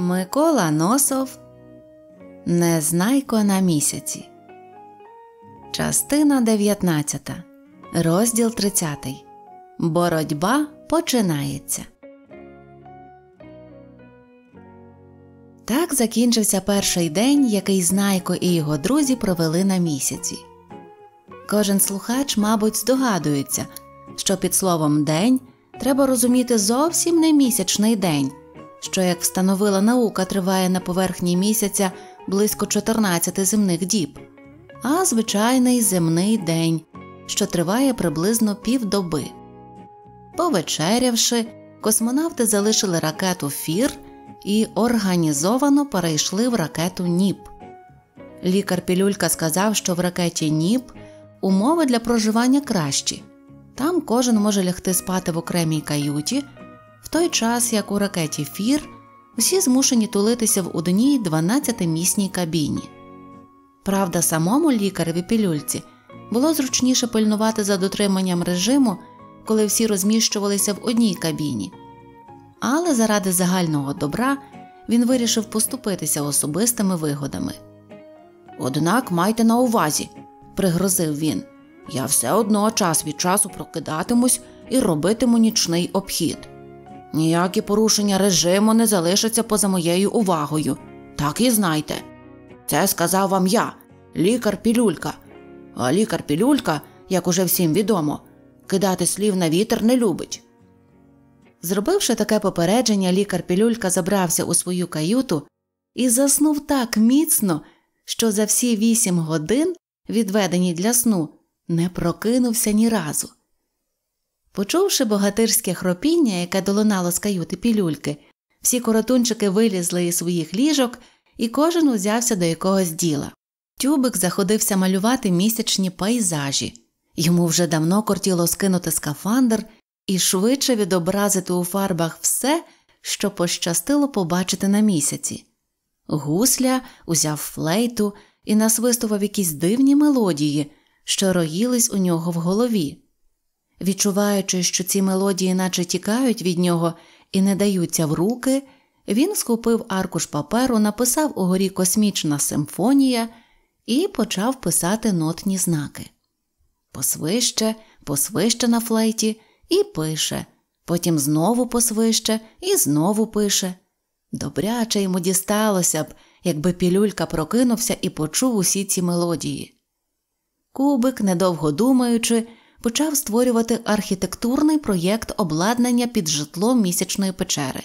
Микола Носов Незнайко на місяці. Частина 19. Розділ 30. Боротьба починається. Так закінчився перший день, який Знайко і його друзі провели на місяці. Кожен слухач, мабуть, здогадується, що під словом день треба розуміти зовсім не місячний день що, як встановила наука, триває на поверхні місяця близько 14 земних діб, а звичайний земний день, що триває приблизно півдоби. Повечерявши, космонавти залишили ракету Фір і організовано перейшли в ракету Ніп. Лікар Пілюлька сказав, що в ракеті Ніп умови для проживання кращі. Там кожен може лягти спати в окремій каюті в той час як у ракеті Фір усі змушені тулитися в одній 12-місній кабіні. Правда, самому лікареві пілюльці було зручніше пильнувати за дотриманням режиму, коли всі розміщувалися в одній кабіні, але заради загального добра він вирішив поступитися особистими вигодами. Однак майте на увазі, пригрозив він. Я все одно час від часу прокидатимусь і робитиму нічний обхід. Ніякі порушення режиму не залишаться поза моєю увагою. Так і знайте. Це сказав вам я, лікар Пілюлька. А лікар Пілюлька, як уже всім відомо, кидати слів на вітер не любить. Зробивши таке попередження, лікар Пілюлька забрався у свою каюту і заснув так міцно, що за всі вісім годин, відведені для сну, не прокинувся ні разу. Почувши богатирське хропіння, яке долунало з каюти пілюльки, всі коротунчики вилізли із своїх ліжок, і кожен узявся до якогось діла. Тюбик заходився малювати місячні пейзажі, йому вже давно кортіло скинути скафандр і швидше відобразити у фарбах все, що пощастило побачити на місяці. Гусля узяв флейту і насвистував якісь дивні мелодії, що роїлись у нього в голові. Відчуваючи, що ці мелодії наче тікають від нього і не даються в руки, він схопив аркуш паперу, написав угорі космічна симфонія і почав писати нотні знаки. Посвище, посвище на флейті і пише, потім знову посвище і знову пише. Добряче йому дісталося б, якби пілюлька прокинувся і почув усі ці мелодії. Кубик, недовго думаючи, почав створювати архітектурний проєкт обладнання під житло місячної печери.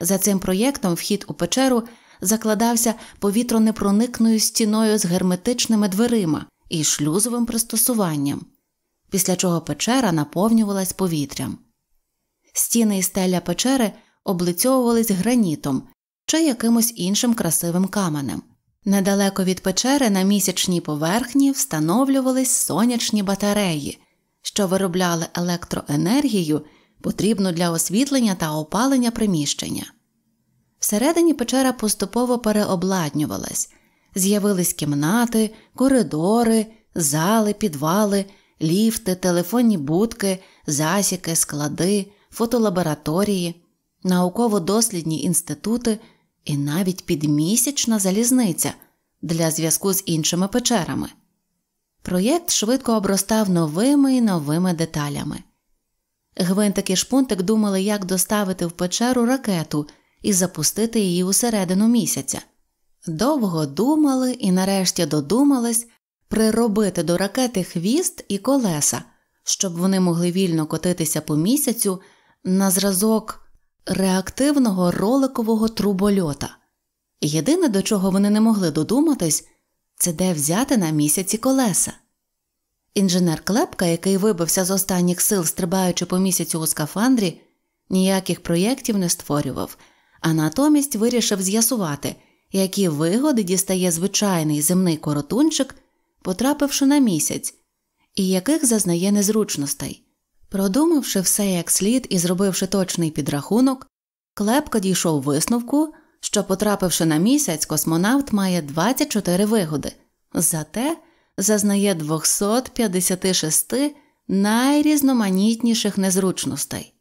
За цим проєктом вхід у печеру закладався повітронепроникною стіною з герметичними дверима і шлюзовим пристосуванням, після чого печера наповнювалась повітрям. Стіни і стеля печери облицьовувались гранітом чи якимось іншим красивим каменем. Недалеко від печери на місячній поверхні встановлювались сонячні батареї, що виробляли електроенергію, потрібну для освітлення та опалення приміщення. Всередині печера поступово переобладнювалась, з'явились кімнати, коридори, зали, підвали, ліфти, телефонні будки, засіки, склади, фотолабораторії, науково-дослідні інститути і навіть підмісячна залізниця для зв'язку з іншими печерами. Проєкт швидко обростав новими і новими деталями. Гвинтик і шпунтик думали, як доставити в печеру ракету і запустити її у середину місяця. Довго думали і, нарешті, додумались приробити до ракети хвіст і колеса, щоб вони могли вільно котитися по місяцю на зразок реактивного роликового трубольота. Єдине, до чого вони не могли додуматись, це де взяти на місяці колеса. Інженер Клепка, який вибився з останніх сил, стрибаючи по місяцю у скафандрі, ніяких проєктів не створював, а натомість вирішив з'ясувати, які вигоди дістає звичайний земний коротунчик, потрапивши на місяць, і яких зазнає незручностей. Продумавши все як слід і зробивши точний підрахунок, Клепка дійшов висновку що, потрапивши на місяць, космонавт має 24 вигоди, зате зазнає 256 найрізноманітніших незручностей.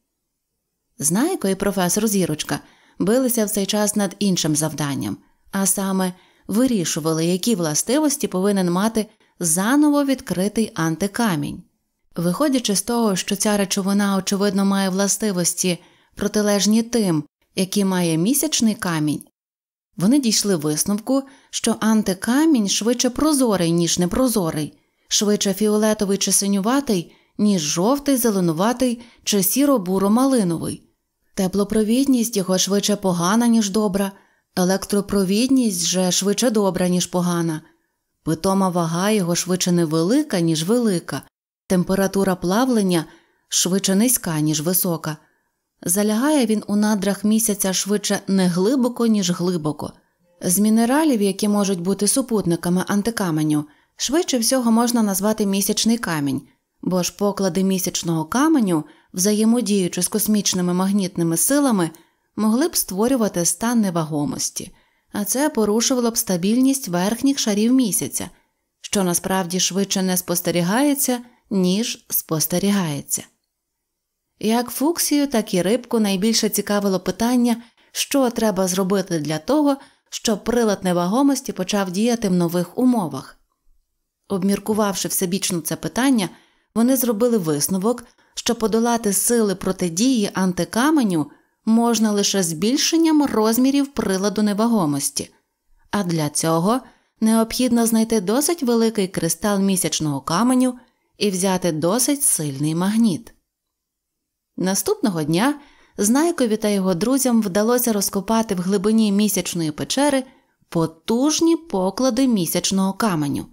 Знайко і професор Зірочка билися в цей час над іншим завданням, а саме вирішували, які властивості повинен мати заново відкритий антикамінь. Виходячи з того, що ця речовина, очевидно, має властивості протилежні тим, які має місячний камінь. Вони дійшли висновку, що антикамінь швидше прозорий, ніж непрозорий, швидше фіолетовий чи синюватий, ніж жовтий, зеленуватий чи сіро буро малиновий. Теплопровідність його швидше погана, ніж добра, електропровідність же швидше добра, ніж погана, питома вага його швидше невелика, ніж велика, температура плавлення швидше низька, ніж висока. Залягає він у надрах місяця швидше не глибоко, ніж глибоко. З мінералів, які можуть бути супутниками антикаменю, швидше всього можна назвати місячний камінь, бо ж поклади місячного каменю, взаємодіючи з космічними магнітними силами, могли б створювати стан невагомості, а це порушувало б стабільність верхніх шарів місяця, що насправді швидше не спостерігається, ніж спостерігається. Як Фуксію, так і рибку найбільше цікавило питання, що треба зробити для того, щоб прилад невагомості почав діяти в нових умовах. Обміркувавши всебічно це питання, вони зробили висновок, що подолати сили протидії антикаменю можна лише збільшенням розмірів приладу невагомості, а для цього необхідно знайти досить великий кристал місячного каменю і взяти досить сильний магніт. Наступного дня Знайкові та його друзям вдалося розкопати в глибині місячної печери потужні поклади місячного каменю.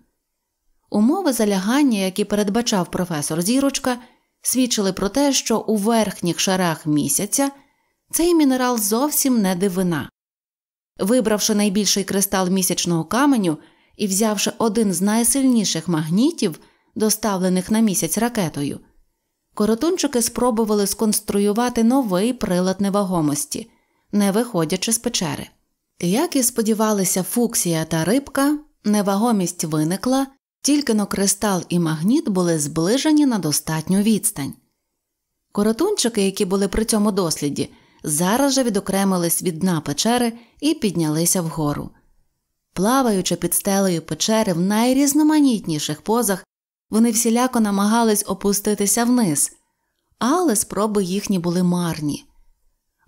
Умови залягання, які передбачав професор Зірочка, свідчили про те, що у верхніх шарах місяця цей мінерал зовсім не дивина. Вибравши найбільший кристал місячного каменю і взявши один з найсильніших магнітів, доставлених на місяць ракетою. Коротунчики спробували сконструювати новий прилад невагомості, не виходячи з печери. Як і сподівалися фуксія та рибка, невагомість виникла, тільки но кристал і магніт були зближені на достатню відстань. Коротунчики, які були при цьому досліді, зараз же відокремились від дна печери і піднялися вгору. Плаваючи під стелею печери в найрізноманітніших позах, вони всіляко намагались опуститися вниз, але спроби їхні були марні.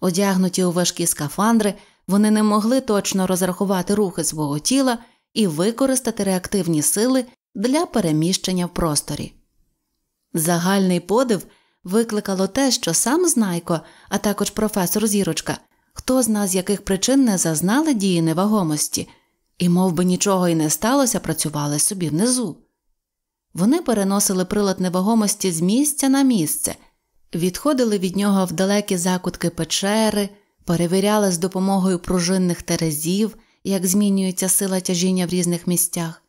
Одягнуті у важкі скафандри, вони не могли точно розрахувати рухи свого тіла і використати реактивні сили для переміщення в просторі. Загальний подив викликало те, що сам Знайко, а також професор Зірочка, хто з нас з яких причин не зазнали дії невагомості, і мов би нічого і не сталося, працювали собі внизу. Вони переносили прилад невагомості з місця на місце, відходили від нього в далекі закутки печери, перевіряли з допомогою пружинних терезів, як змінюється сила тяжіння в різних місцях.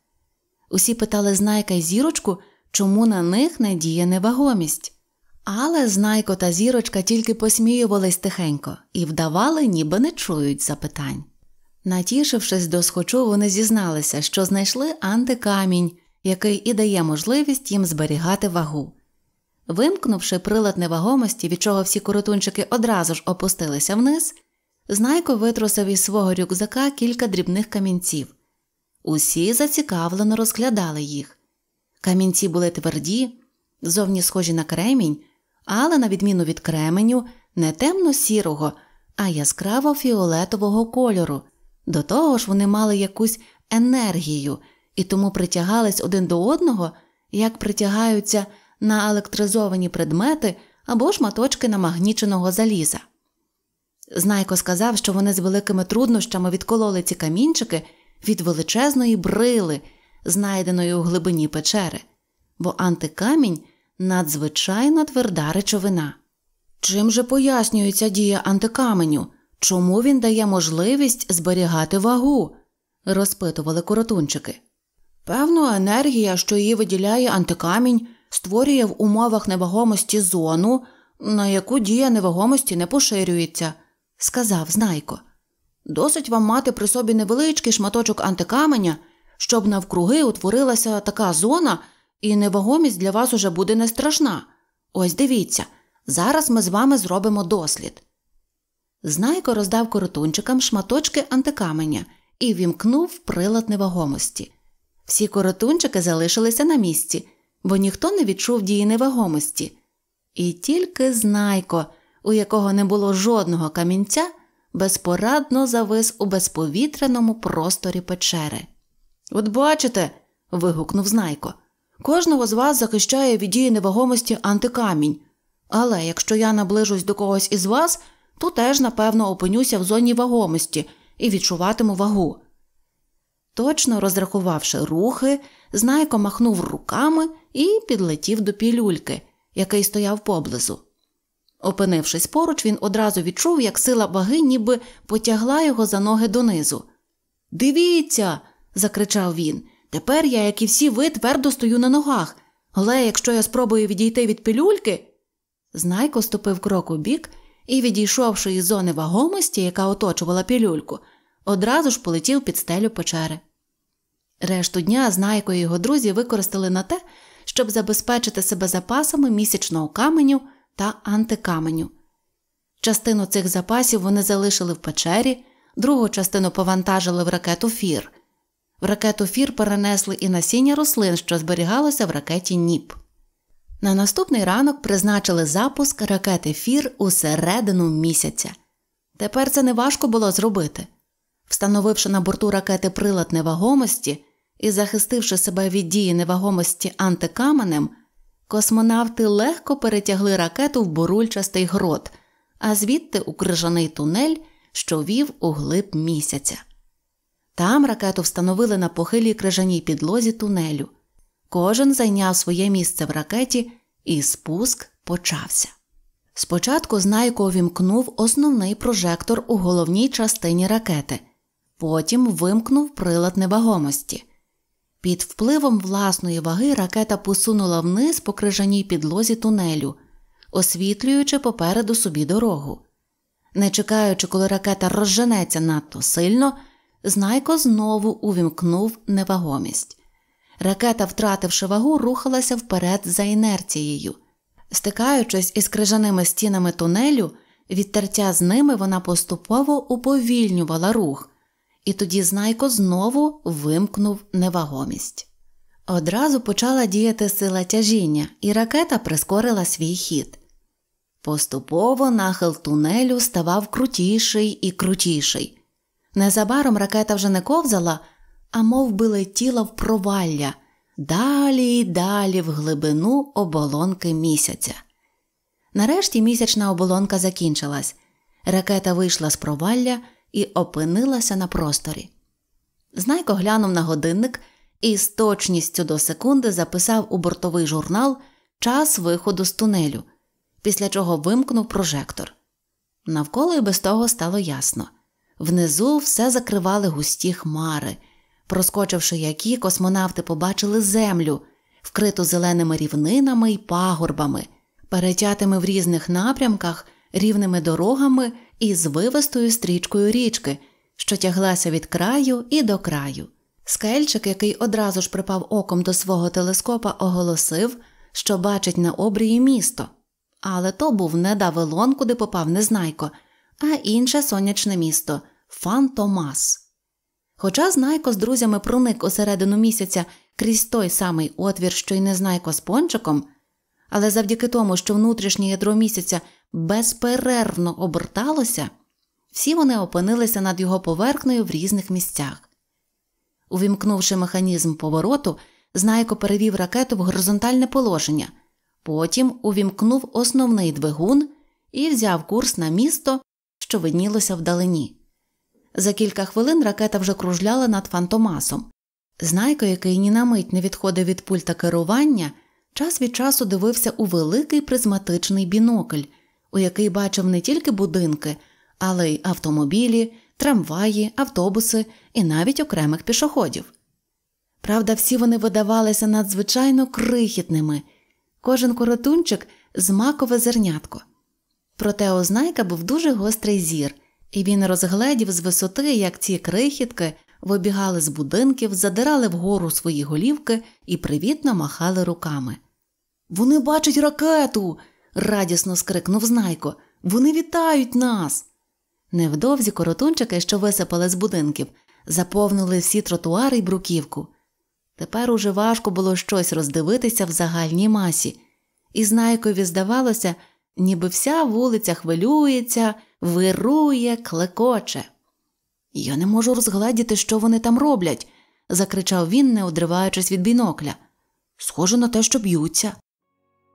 Усі питали знайка й зірочку, чому на них не діє невагомість. Але знайко та зірочка тільки посміювались тихенько і вдавали, ніби не чують запитань. Натішившись до схочу, вони зізналися, що знайшли антикамінь який і дає можливість їм зберігати вагу. Вимкнувши прилад невагомості, від чого всі коротунчики одразу ж опустилися вниз, знайко витрусив із свого рюкзака кілька дрібних камінців. Усі зацікавлено розглядали їх. Камінці були тверді, зовні схожі на кремінь, але, на відміну від кременю, не темно сірого, а яскраво фіолетового кольору. До того ж, вони мали якусь енергію, і тому притягались один до одного, як притягаються на електризовані предмети або шматочки намагніченого заліза. Знайко сказав, що вони з великими труднощами відкололи ці камінчики від величезної брили, знайденої у глибині печери, бо антикамінь надзвичайно тверда речовина. Чим же пояснюється дія антикаменю, чому він дає можливість зберігати вагу? розпитували коротунчики. Певно, енергія, що її виділяє антикамінь, створює в умовах невагомості зону, на яку дія невагомості не поширюється, сказав знайко. Досить вам мати при собі невеличкий шматочок антикаменя, щоб навкруги утворилася така зона, і невагомість для вас уже буде не страшна. Ось дивіться, зараз ми з вами зробимо дослід. Знайко роздав коротунчикам шматочки антикаменя і вімкнув прилад невагомості. Всі коротунчики залишилися на місці, бо ніхто не відчув дії невагомості. І тільки знайко, у якого не було жодного камінця, безпорадно завис у безповітряному просторі печери. От бачите. вигукнув знайко. Кожного з вас захищає від дії невагомості антикамінь. Але якщо я наближусь до когось із вас, то теж, напевно, опинюся в зоні вагомості і відчуватиму вагу. Точно розрахувавши рухи, знайко махнув руками і підлетів до пілюльки, який стояв поблизу. Опинившись поруч, він одразу відчув, як сила ваги ніби потягла його за ноги донизу. Дивіться. закричав він. Тепер я, як і всі ви, твердо стою на ногах, але якщо я спробую відійти від пілюльки. Знайко ступив крок у бік і, відійшовши із зони вагомості, яка оточувала пілюльку, одразу ж полетів під стелю печери. Решту дня Знайко і його друзі використали на те, щоб забезпечити себе запасами місячного каменю та антикаменю. Частину цих запасів вони залишили в печері, другу частину повантажили в ракету фір. В ракету фір перенесли і насіння рослин, що зберігалося в ракеті Ніп. На наступний ранок призначили запуск ракети фір у середину місяця. Тепер це неважко було зробити встановивши на борту ракети прилад невагомості і захистивши себе від дії невагомості антикаменем, космонавти легко перетягли ракету в бурульчастий грот, а звідти у крижаний тунель, що вів у глиб місяця. Там ракету встановили на похилій крижаній підлозі тунелю. Кожен зайняв своє місце в ракеті, і спуск почався. Спочатку Знайко увімкнув основний прожектор у головній частині ракети потім вимкнув прилад невагомості. Під впливом власної ваги ракета посунула вниз по крижаній підлозі тунелю, освітлюючи попереду собі дорогу. Не чекаючи, коли ракета розженеться надто сильно, знайко знову увімкнув невагомість. Ракета, втративши вагу, рухалася вперед за інерцією. Стикаючись із крижаними стінами тунелю, відтертя з ними вона поступово уповільнювала рух і тоді знайко знову вимкнув невагомість. Одразу почала діяти сила тяжіння, і ракета прискорила свій хід. Поступово нахил тунелю ставав крутіший і крутіший. Незабаром ракета вже не ковзала, а мов би летіла в провалля, далі й далі в глибину оболонки місяця. Нарешті місячна оболонка закінчилась. Ракета вийшла з провалля і опинилася на просторі. Знайко глянув на годинник і з точністю до секунди записав у бортовий журнал час виходу з тунелю, після чого вимкнув прожектор. Навколо й без того стало ясно. Внизу все закривали густі хмари, проскочивши які, космонавти побачили землю, вкриту зеленими рівнинами й пагорбами, перетятими в різних напрямках, рівними дорогами і звивистою стрічкою річки, що тяглася від краю і до краю. Скельчик, який одразу ж припав оком до свого телескопа, оголосив, що бачить на обрії місто, але то був не Давилон, куди попав незнайко, а інше сонячне місто Фантомас. Хоча знайко з друзями проник усередину місяця крізь той самий отвір, що й незнайко з пончиком, але завдяки тому, що внутрішнє ядро місяця безперервно оберталося, всі вони опинилися над його поверхнею в різних місцях. Увімкнувши механізм повороту, знайко перевів ракету в горизонтальне положення, потім увімкнув основний двигун і взяв курс на місто, що виднілося вдалині. За кілька хвилин ракета вже кружляла над фантомасом. Знайко, який ні на мить не відходив від пульта керування час від часу дивився у великий призматичний бінокль, у який бачив не тільки будинки, але й автомобілі, трамваї, автобуси і навіть окремих пішоходів. Правда, всі вони видавалися надзвичайно крихітними, кожен коротунчик з макове зернятко. Проте ознайка був дуже гострий зір, і він розгледів з висоти, як ці крихітки вибігали з будинків, задирали вгору свої голівки і привітно махали руками. Вони бачать ракету. радісно скрикнув знайко. Вони вітають нас. Невдовзі коротунчики, що висипали з будинків, заповнили всі тротуари й бруківку. Тепер уже важко було щось роздивитися в загальній масі, і знайкові здавалося, ніби вся вулиця хвилюється, вирує, клекоче. Я не можу розгледіти, що вони там роблять, закричав він, не одриваючись від бінокля. Схоже на те, що б'ються.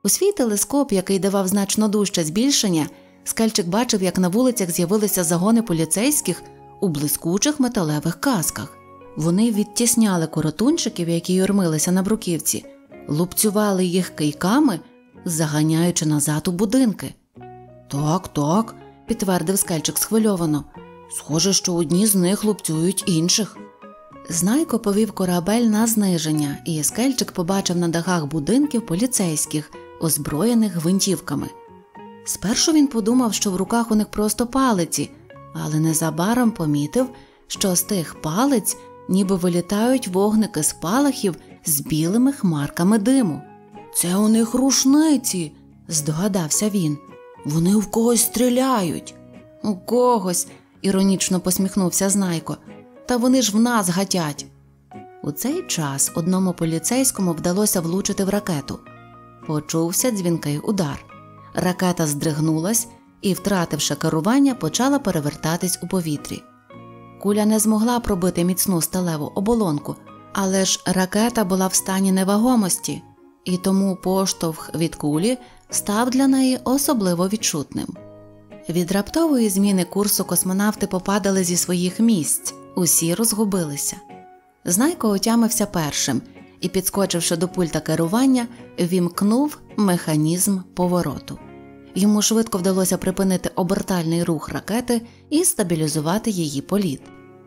У свій телескоп, який давав значно дужче збільшення, скальчик бачив, як на вулицях з'явилися загони поліцейських у блискучих металевих касках. Вони відтісняли коротунчиків, які юрмилися на бруківці, лупцювали їх кийками, заганяючи назад у будинки. Так, так, підтвердив скальчик схвильовано. Схоже, що одні з них лупцюють інших. Знайко повів корабель на зниження, і скельчик побачив на дахах будинків поліцейських, озброєних гвинтівками. Спершу він подумав, що в руках у них просто палиці, але незабаром помітив, що з тих палиць ніби вилітають вогники з палахів з білими хмарками диму. Це у них рушниці, здогадався він. Вони в когось стріляють. У когось, іронічно посміхнувся Знайко. Та вони ж в нас гатять. У цей час одному поліцейському вдалося влучити в ракету. Почувся дзвінкий удар. Ракета здригнулась і, втративши керування, почала перевертатись у повітрі. Куля не змогла пробити міцну сталеву оболонку, але ж ракета була в стані невагомості, і тому поштовх від кулі став для неї особливо відчутним. Від раптової зміни курсу космонавти попадали зі своїх місць, усі розгубилися. Знайко отямився першим і, підскочивши до пульта керування, вімкнув механізм повороту. Йому швидко вдалося припинити обертальний рух ракети і стабілізувати її політ.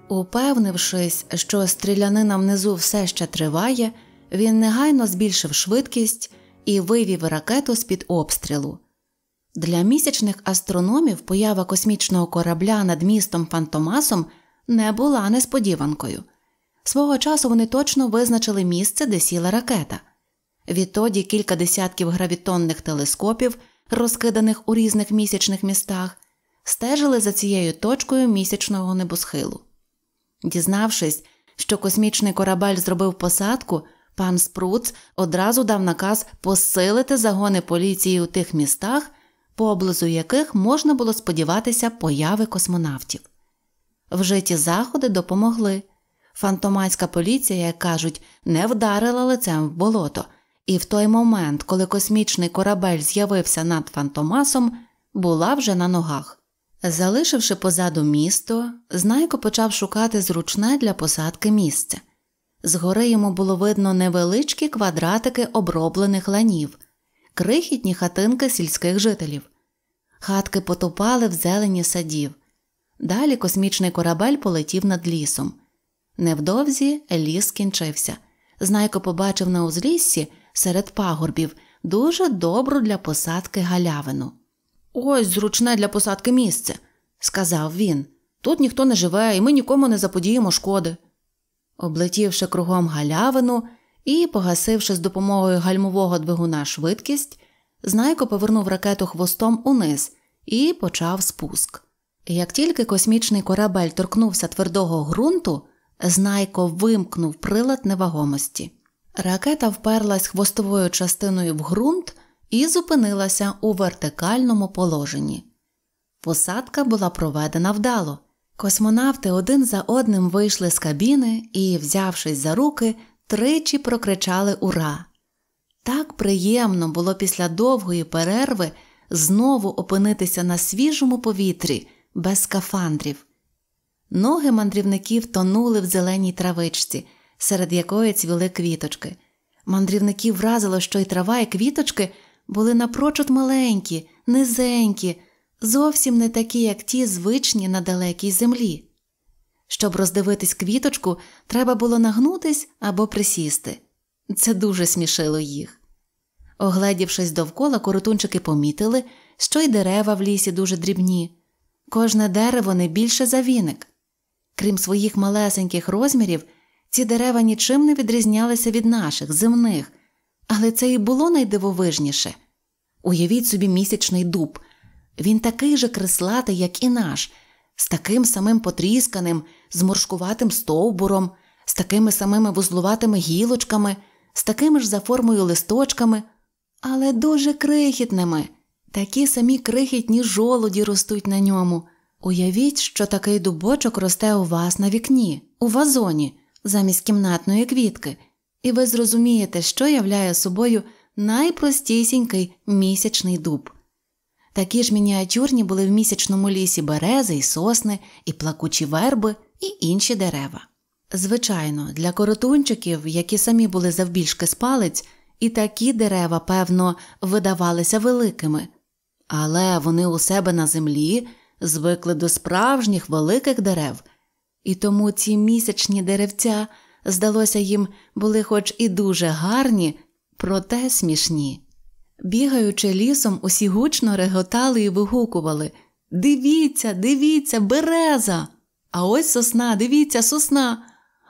Упевнившись, що стрілянина внизу все ще триває, він негайно збільшив швидкість і вивів ракету з під обстрілу. Для місячних астрономів поява космічного корабля над містом Фантомасом не була несподіванкою. Свого часу вони точно визначили місце, де сіла ракета. Відтоді кілька десятків гравітонних телескопів, розкиданих у різних місячних містах, стежили за цією точкою місячного небосхилу. Дізнавшись, що космічний корабель зробив посадку, пан Спруц одразу дав наказ посилити загони поліції у тих містах, поблизу яких можна було сподіватися появи космонавтів. Вжиті заходи допомогли. Фантомайська поліція, як кажуть, не вдарила лицем в болото, і в той момент, коли космічний корабель з'явився над Фантомасом, була вже на ногах. Залишивши позаду місто, Знайко почав шукати зручне для посадки місце. Згори йому було видно невеличкі квадратики оброблених ланів, крихітні хатинки сільських жителів. Хатки потопали в зелені садів. Далі космічний корабель полетів над лісом. Невдовзі ліс скінчився. Знайко побачив на узліссі серед пагорбів дуже добру для посадки галявину. Ось зручне для посадки місце, сказав він. Тут ніхто не живе, і ми нікому не заподіємо шкоди. Облетівши кругом галявину і погасивши з допомогою гальмового двигуна швидкість, знайко повернув ракету хвостом униз і почав спуск. Як тільки космічний корабель торкнувся твердого ґрунту, Знайко вимкнув прилад невагомості. Ракета вперлась хвостовою частиною в ґрунт і зупинилася у вертикальному положенні. Посадка була проведена вдало. Космонавти один за одним вийшли з кабіни і, взявшись за руки, тричі прокричали Ура! Так приємно було після довгої перерви знову опинитися на свіжому повітрі без скафандрів. Ноги мандрівників тонули в зеленій травичці, серед якої цвіли квіточки. Мандрівників вразило, що і трава, і квіточки були напрочуд маленькі, низенькі, зовсім не такі, як ті звичні на далекій землі. Щоб роздивитись квіточку, треба було нагнутись або присісти. Це дуже смішило їх. Огледівшись довкола, коротунчики помітили, що й дерева в лісі дуже дрібні, кожне дерево не більше за віник. Крім своїх малесеньких розмірів, ці дерева нічим не відрізнялися від наших, земних, але це і було найдивовижніше. Уявіть собі місячний дуб він такий же креслатий, як і наш, з таким самим потрісканим, зморшкуватим стовбуром, з такими самими вузлуватими гілочками, з такими ж за формою листочками, але дуже крихітними, такі самі крихітні жолоді ростуть на ньому. Уявіть, що такий дубочок росте у вас на вікні, у вазоні, замість кімнатної квітки, і ви зрозумієте, що являє собою найпростісінький місячний дуб. Такі ж мініатюрні були в місячному лісі берези і сосни, і плакучі верби, і інші дерева. Звичайно, для коротунчиків, які самі були завбільшки з палець, і такі дерева, певно, видавалися великими, але вони у себе на землі звикли до справжніх великих дерев, і тому ці місячні деревця, здалося їм, були хоч і дуже гарні, проте смішні. Бігаючи лісом, усі гучно реготали і вигукували Дивіться, дивіться, береза! А ось сосна, дивіться, сосна,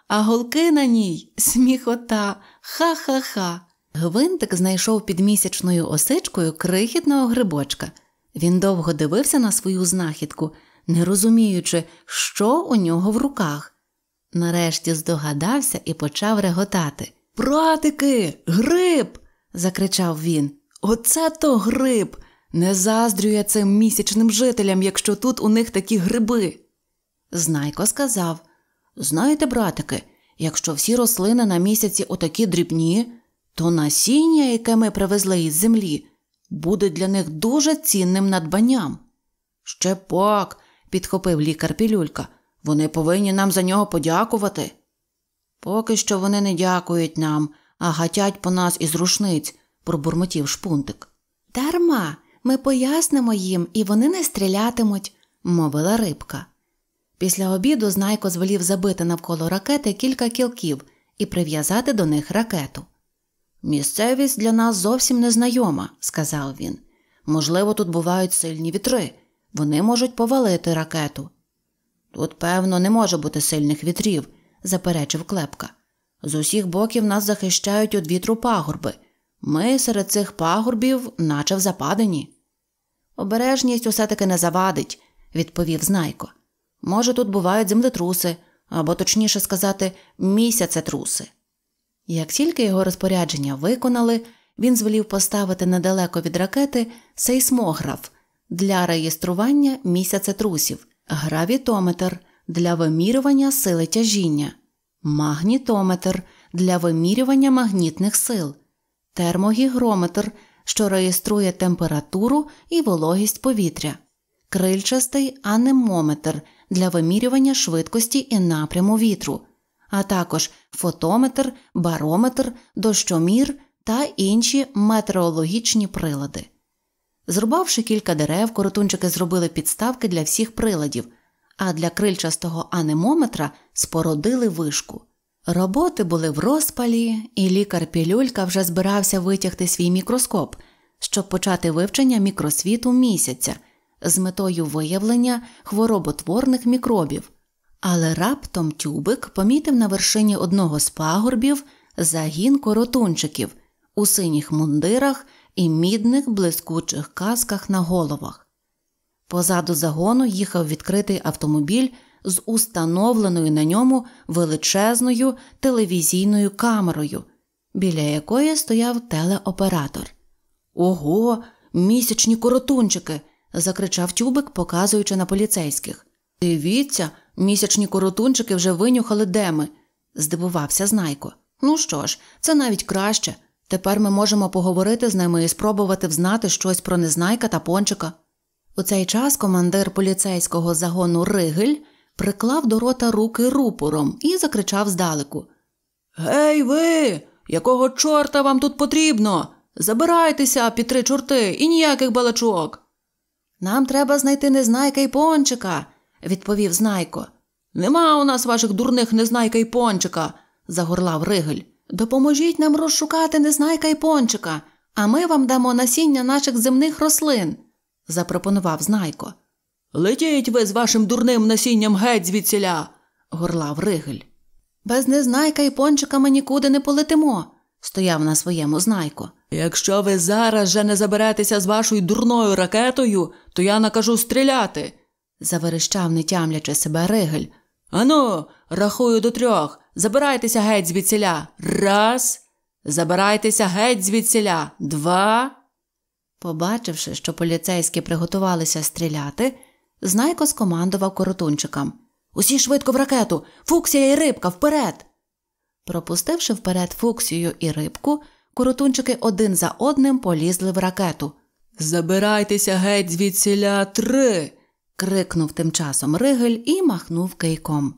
а голки на ній сміхота, ха-ха-ха. Гвинтик знайшов під місячною осичкою крихітного грибочка. Він довго дивився на свою знахідку, не розуміючи, що у нього в руках. Нарешті здогадався і почав реготати. Братики, гриб. закричав він. Оце то гриб. Не заздрює цим місячним жителям, якщо тут у них такі гриби. Знайко сказав Знаєте, братики, якщо всі рослини на місяці отакі дрібні, то насіння, яке ми привезли із землі, буде для них дуже цінним надбанням. Ще пак, підхопив лікар Пілюлька. Вони повинні нам за нього подякувати. Поки що вони не дякують нам, а гатять по нас із рушниць, пробурмотів шпунтик. Дарма, ми пояснимо їм, і вони не стрілятимуть, мовила рибка. Після обіду знайко звелів забити навколо ракети кілька кілків і прив'язати до них ракету. Місцевість для нас зовсім незнайома, сказав він. Можливо, тут бувають сильні вітри, вони можуть повалити ракету. Тут, певно, не може бути сильних вітрів, заперечив клепка. З усіх боків нас захищають від вітру пагорби. Ми серед цих пагорбів, наче в западині. Обережність усе таки не завадить, відповів знайко. Може, тут бувають землетруси, або, точніше сказати, місяцетруси як тільки його розпорядження виконали, він звелів поставити недалеко від ракети сейсмограф для реєстрування місяця трусів, гравітометр для вимірювання сили тяжіння, магнітометр для вимірювання магнітних сил, термогігрометр, що реєструє температуру і вологість повітря, крильчастий анемометр для вимірювання швидкості і напряму вітру а також фотометр, барометр, дощомір та інші метеорологічні прилади. Зрубавши кілька дерев, коротунчики зробили підставки для всіх приладів, а для крильчастого анемометра спородили вишку. Роботи були в розпалі, і лікар Пілюлька вже збирався витягти свій мікроскоп, щоб почати вивчення мікросвіту місяця з метою виявлення хвороботворних мікробів. Але раптом тюбик помітив на вершині одного з пагорбів загін коротунчиків у синіх мундирах і мідних блискучих касках на головах. Позаду загону їхав відкритий автомобіль з установленою на ньому величезною телевізійною камерою, біля якої стояв телеоператор. Ого, місячні коротунчики! закричав тюбик, показуючи на поліцейських. Дивіться! Місячні коротунчики вже винюхали, де ми, здивувався Знайко. Ну що ж, це навіть краще. Тепер ми можемо поговорити з ними і спробувати взнати щось про незнайка та пончика. У цей час командир поліцейського загону Ригель приклав до рота руки рупором і закричав здалеку: Гей, ви! Якого чорта вам тут потрібно? Забирайтеся під три чорти і ніяких балачок. Нам треба знайти незнайка і пончика відповів знайко. Нема у нас ваших дурних незнайка й пончика, загорлав Ригель. Допоможіть нам розшукати незнайка й пончика, а ми вам дамо насіння наших земних рослин, запропонував знайко. Летіть ви з вашим дурним насінням геть звідсіля, горлав Ригель. Без незнайка і пончика ми нікуди не полетимо, стояв на своєму знайко. Якщо ви зараз же не заберетеся з вашою дурною ракетою, то я накажу стріляти заверещав, не тямлячи себе ригель. Ану, рахую до трьох. Забирайтеся геть звідсіля. Раз. Забирайтеся геть звідсіля. Два. Побачивши, що поліцейські приготувалися стріляти, знайко скомандував коротунчикам Усі швидко в ракету, фуксія і рибка вперед. Пропустивши вперед фуксію і рибку, коротунчики один за одним полізли в ракету. Забирайтеся геть звідсіля три крикнув тим часом Ригель і махнув кийком.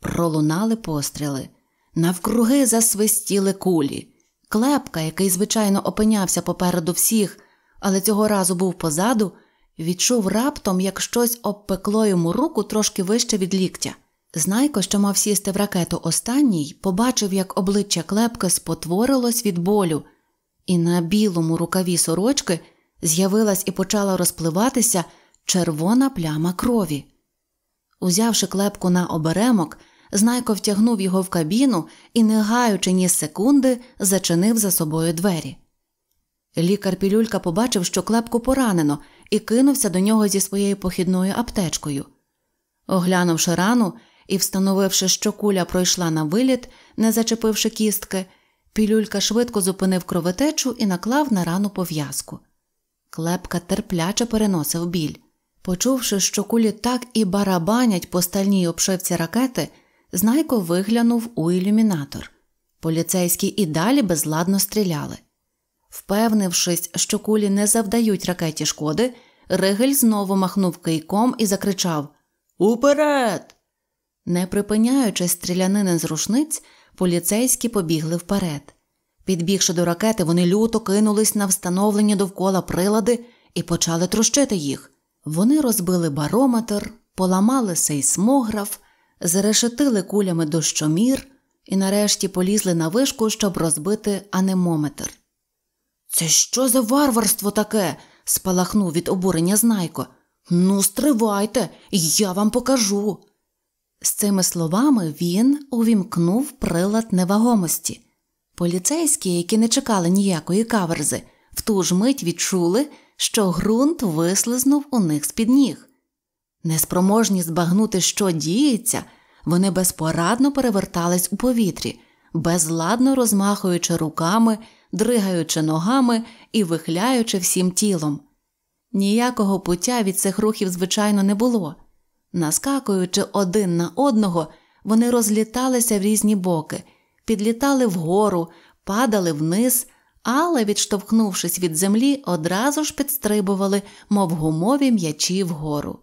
Пролунали постріли. Навкруги засвистіли кулі. Клепка, який, звичайно, опинявся попереду всіх, але цього разу був позаду, відчув раптом, як щось обпекло йому руку трошки вище від ліктя. Знайко, що мав сісти в ракету останній, побачив, як обличчя клепки спотворилось від болю, і на білому рукаві сорочки з'явилась і почала розпливатися червона пляма крові. Узявши клепку на оберемок, знайко втягнув його в кабіну і, не гаючи ні секунди, зачинив за собою двері. Лікар Пілюлька побачив, що клепку поранено, і кинувся до нього зі своєю похідною аптечкою. Оглянувши рану і встановивши, що куля пройшла на виліт, не зачепивши кістки, пілюлька швидко зупинив кровотечу і наклав на рану пов'язку. Клепка терпляче переносив біль. Почувши, що кулі так і барабанять по стальній обшивці ракети, знайко виглянув у ілюмінатор. Поліцейські і далі безладно стріляли. Впевнившись, що кулі не завдають ракеті шкоди, Ригель знову махнув кийком і закричав Уперед! Не припиняючи стрілянини з рушниць, поліцейські побігли вперед. Підбігши до ракети, вони люто кинулись на встановлені довкола прилади і почали трущити їх. Вони розбили барометр, поламали сейсмограф, зарешетили кулями дощомір і нарешті полізли на вишку, щоб розбити анемометр. Це що за варварство таке? спалахнув від обурення знайко. Ну, стривайте, я вам покажу. З цими словами він увімкнув прилад невагомості. Поліцейські, які не чекали ніякої каверзи, в ту ж мить відчули що ґрунт вислизнув у них з під ніг. Неспроможні збагнути, що діється, вони безпорадно перевертались у повітрі, безладно розмахуючи руками, дригаючи ногами і вихляючи всім тілом. Ніякого пуття від цих рухів, звичайно, не було. Наскакуючи один на одного, вони розліталися в різні боки, підлітали вгору, падали вниз, але, відштовхнувшись від землі, одразу ж підстрибували, мов гумові м'ячі вгору.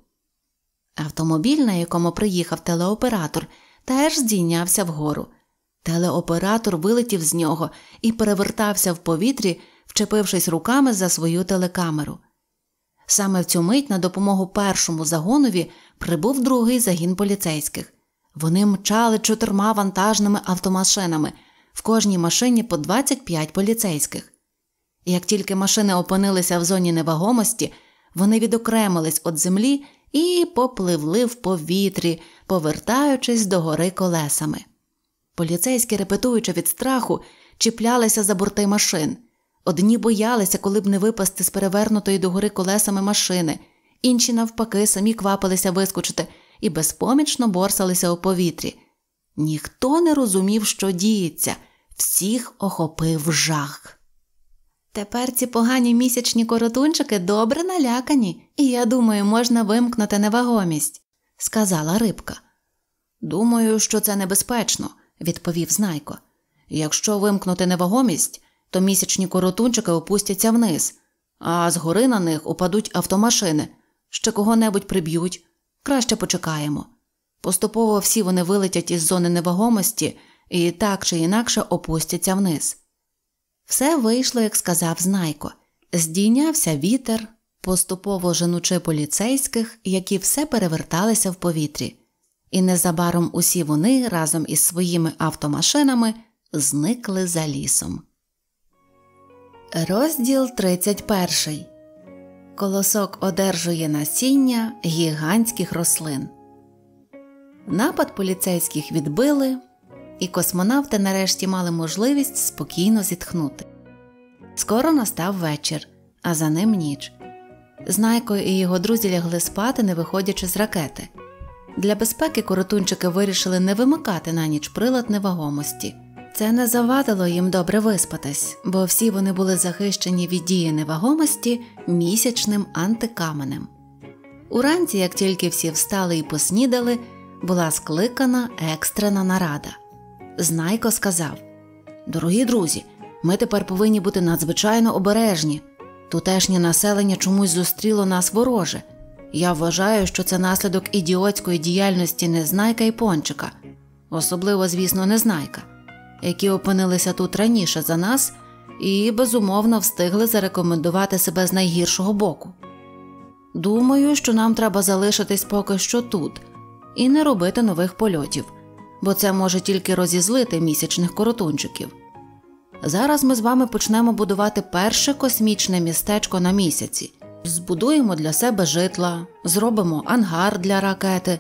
Автомобіль, на якому приїхав телеоператор, теж здійнявся вгору. Телеоператор вилетів з нього і перевертався в повітрі, вчепившись руками за свою телекамеру. Саме в цю мить на допомогу першому загонові прибув другий загін поліцейських. Вони мчали чотирма вантажними автомашинами – в кожній машині по 25 поліцейських. як тільки машини опинилися в зоні невагомості, вони відокремились від землі і попливли в повітрі, повертаючись до гори колесами. Поліцейські, репетуючи від страху, чіплялися за борти машин. Одні боялися, коли б не випасти з перевернутої догори колесами машини, інші, навпаки, самі квапилися вискочити і безпомічно борсалися у повітрі. Ніхто не розумів, що діється, всіх охопив жах. Тепер ці погані місячні коротунчики добре налякані, і я думаю, можна вимкнути невагомість, сказала рибка. Думаю, що це небезпечно, відповів знайко. Якщо вимкнути невагомість, то місячні коротунчики опустяться вниз, а згори на них упадуть автомашини, ще кого небудь приб'ють. Краще почекаємо. Поступово всі вони вилетять із зони невагомості і так чи інакше опустяться вниз. Все вийшло, як сказав Знайко. Здійнявся вітер, поступово женучи поліцейських, які все переверталися в повітрі, і незабаром усі вони разом із своїми автомашинами зникли за лісом. Розділ 31. Колосок одержує насіння гігантських рослин. Напад поліцейських відбили, і космонавти нарешті мали можливість спокійно зітхнути. Скоро настав вечір, а за ним ніч. Знайко і його друзі лягли спати, не виходячи з ракети. Для безпеки коротунчики вирішили не вимикати на ніч прилад невагомості. Це не завадило їм добре виспатись, бо всі вони були захищені від дії невагомості місячним антикаменем. Уранці, як тільки всі встали і поснідали, була скликана екстрена нарада. Знайко сказав: Дорогі друзі, ми тепер повинні бути надзвичайно обережні. Тутешнє населення чомусь зустріло нас вороже. Я вважаю, що це наслідок ідіотської діяльності Незнайка і Пончика, особливо, звісно, Незнайка, які опинилися тут раніше за нас і, безумовно, встигли зарекомендувати себе з найгіршого боку. Думаю, що нам треба залишитись поки що тут і не робити нових польотів, бо це може тільки розізлити місячних коротунчиків. Зараз ми з вами почнемо будувати перше космічне містечко на місяці, збудуємо для себе житла, зробимо ангар для ракети,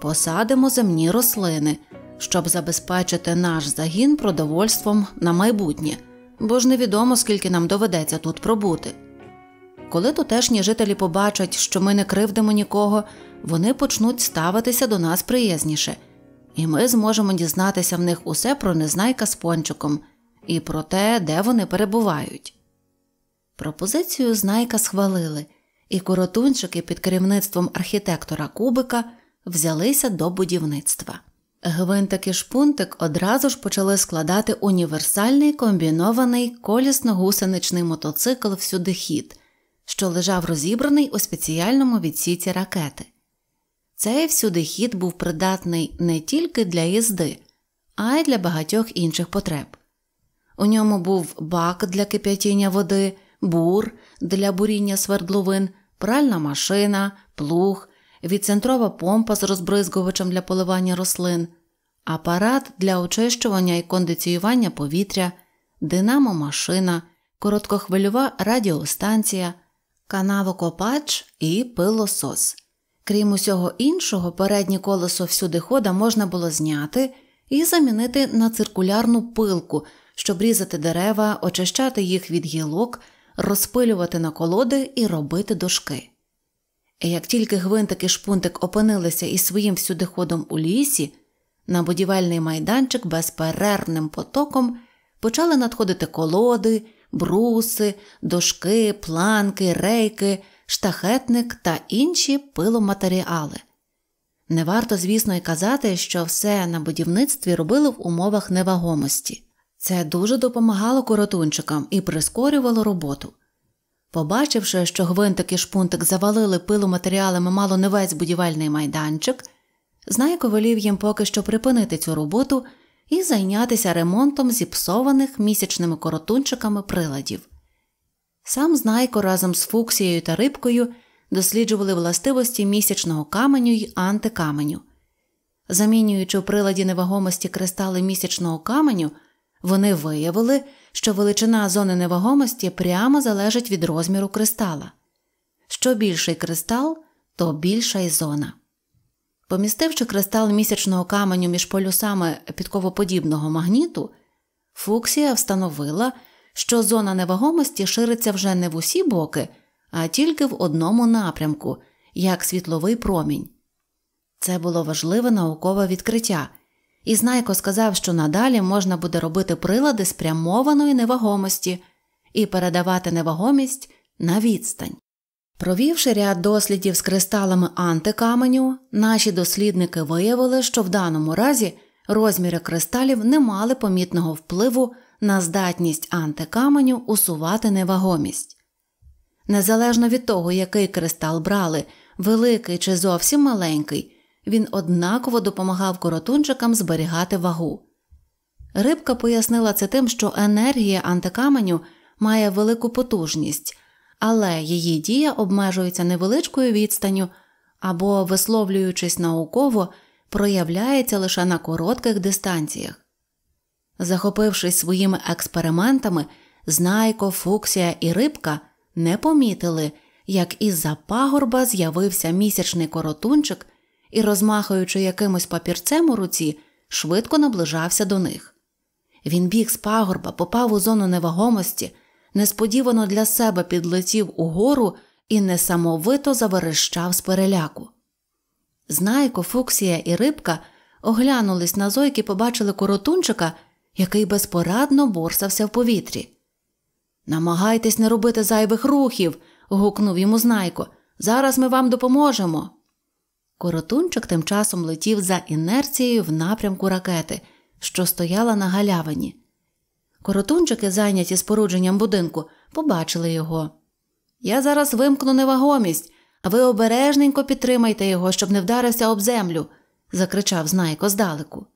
посадимо земні рослини, щоб забезпечити наш загін продовольством на майбутнє, бо ж невідомо скільки нам доведеться тут пробути. Коли тутешні жителі побачать, що ми не кривдимо нікого, вони почнуть ставитися до нас приязніше, і ми зможемо дізнатися в них усе про незнайка з пончиком і про те, де вони перебувають. Пропозицію знайка схвалили, і коротунчики під керівництвом архітектора Кубика взялися до будівництва. Гвинтик і шпунтик одразу ж почали складати універсальний комбінований колісно-гусеничний мотоцикл всюди хід, що лежав розібраний у спеціальному відсіці ракети. Цей всюди хід був придатний не тільки для їзди, а й для багатьох інших потреб. У ньому був бак для кип'ятіння води, бур для буріння свердловин, пральна машина, плуг, відцентрова помпа з розбризгувачем для поливання рослин, апарат для очищування і кондиціювання повітря, динамомашина, короткохвильова радіостанція, канавокопач і пилосос. Крім усього іншого, переднє колесо всюдихода можна було зняти і замінити на циркулярну пилку, щоб різати дерева, очищати їх від гілок, розпилювати на колоди і робити дошки. Як тільки гвинтик і шпунтик опинилися із своїм всюдиходом у лісі, на будівельний майданчик безперервним потоком почали надходити колоди, бруси, дошки, планки, рейки штахетник та інші пиломатеріали. Не варто, звісно, і казати, що все на будівництві робили в умовах невагомості. Це дуже допомагало коротунчикам і прискорювало роботу. Побачивши, що гвинтик і шпунтик завалили пиломатеріалами мало не весь будівельний майданчик, знайко велів їм поки що припинити цю роботу і зайнятися ремонтом зіпсованих місячними коротунчиками приладів. Сам знайко разом з фуксією та рибкою досліджували властивості місячного каменю й антикаменю. Замінюючи в приладі невагомості кристали місячного каменю, вони виявили, що величина зони невагомості прямо залежить від розміру кристала. Що більший кристал, то більша й зона. Помістивши кристал місячного каменю між полюсами підковоподібного магніту, фуксія встановила, що зона невагомості шириться вже не в усі боки, а тільки в одному напрямку, як світловий промінь. Це було важливе наукове відкриття, і Знайко сказав, що надалі можна буде робити прилади спрямованої невагомості і передавати невагомість на відстань. Провівши ряд дослідів з кристалами антикаменю, наші дослідники виявили, що в даному разі розміри кристалів не мали помітного впливу на здатність антикаменю усувати невагомість. Незалежно від того, який кристал брали, великий чи зовсім маленький, він однаково допомагав коротунчикам зберігати вагу. Рибка пояснила це тим, що енергія антикаменю має велику потужність, але її дія обмежується невеличкою відстанню або, висловлюючись науково, проявляється лише на коротких дистанціях. Захопившись своїми експериментами, Знайко, Фуксія і Рибка не помітили, як із-за пагорба з'явився місячний коротунчик і, розмахуючи якимось папірцем у руці, швидко наближався до них. Він біг з пагорба, попав у зону невагомості, несподівано для себе підлетів угору і несамовито заверещав з переляку. Знайко, Фуксія і Рибка оглянулись на зойки, побачили коротунчика – який безпорадно борсався в повітрі. Намагайтесь не робити зайвих рухів. гукнув йому знайко. Зараз ми вам допоможемо. Коротунчик тим часом летів за інерцією в напрямку ракети, що стояла на галявині. Коротунчики, зайняті спорудженням будинку, побачили його. Я зараз вимкну невагомість, а ви обережненько підтримайте його, щоб не вдарився об землю, закричав знайко здалеку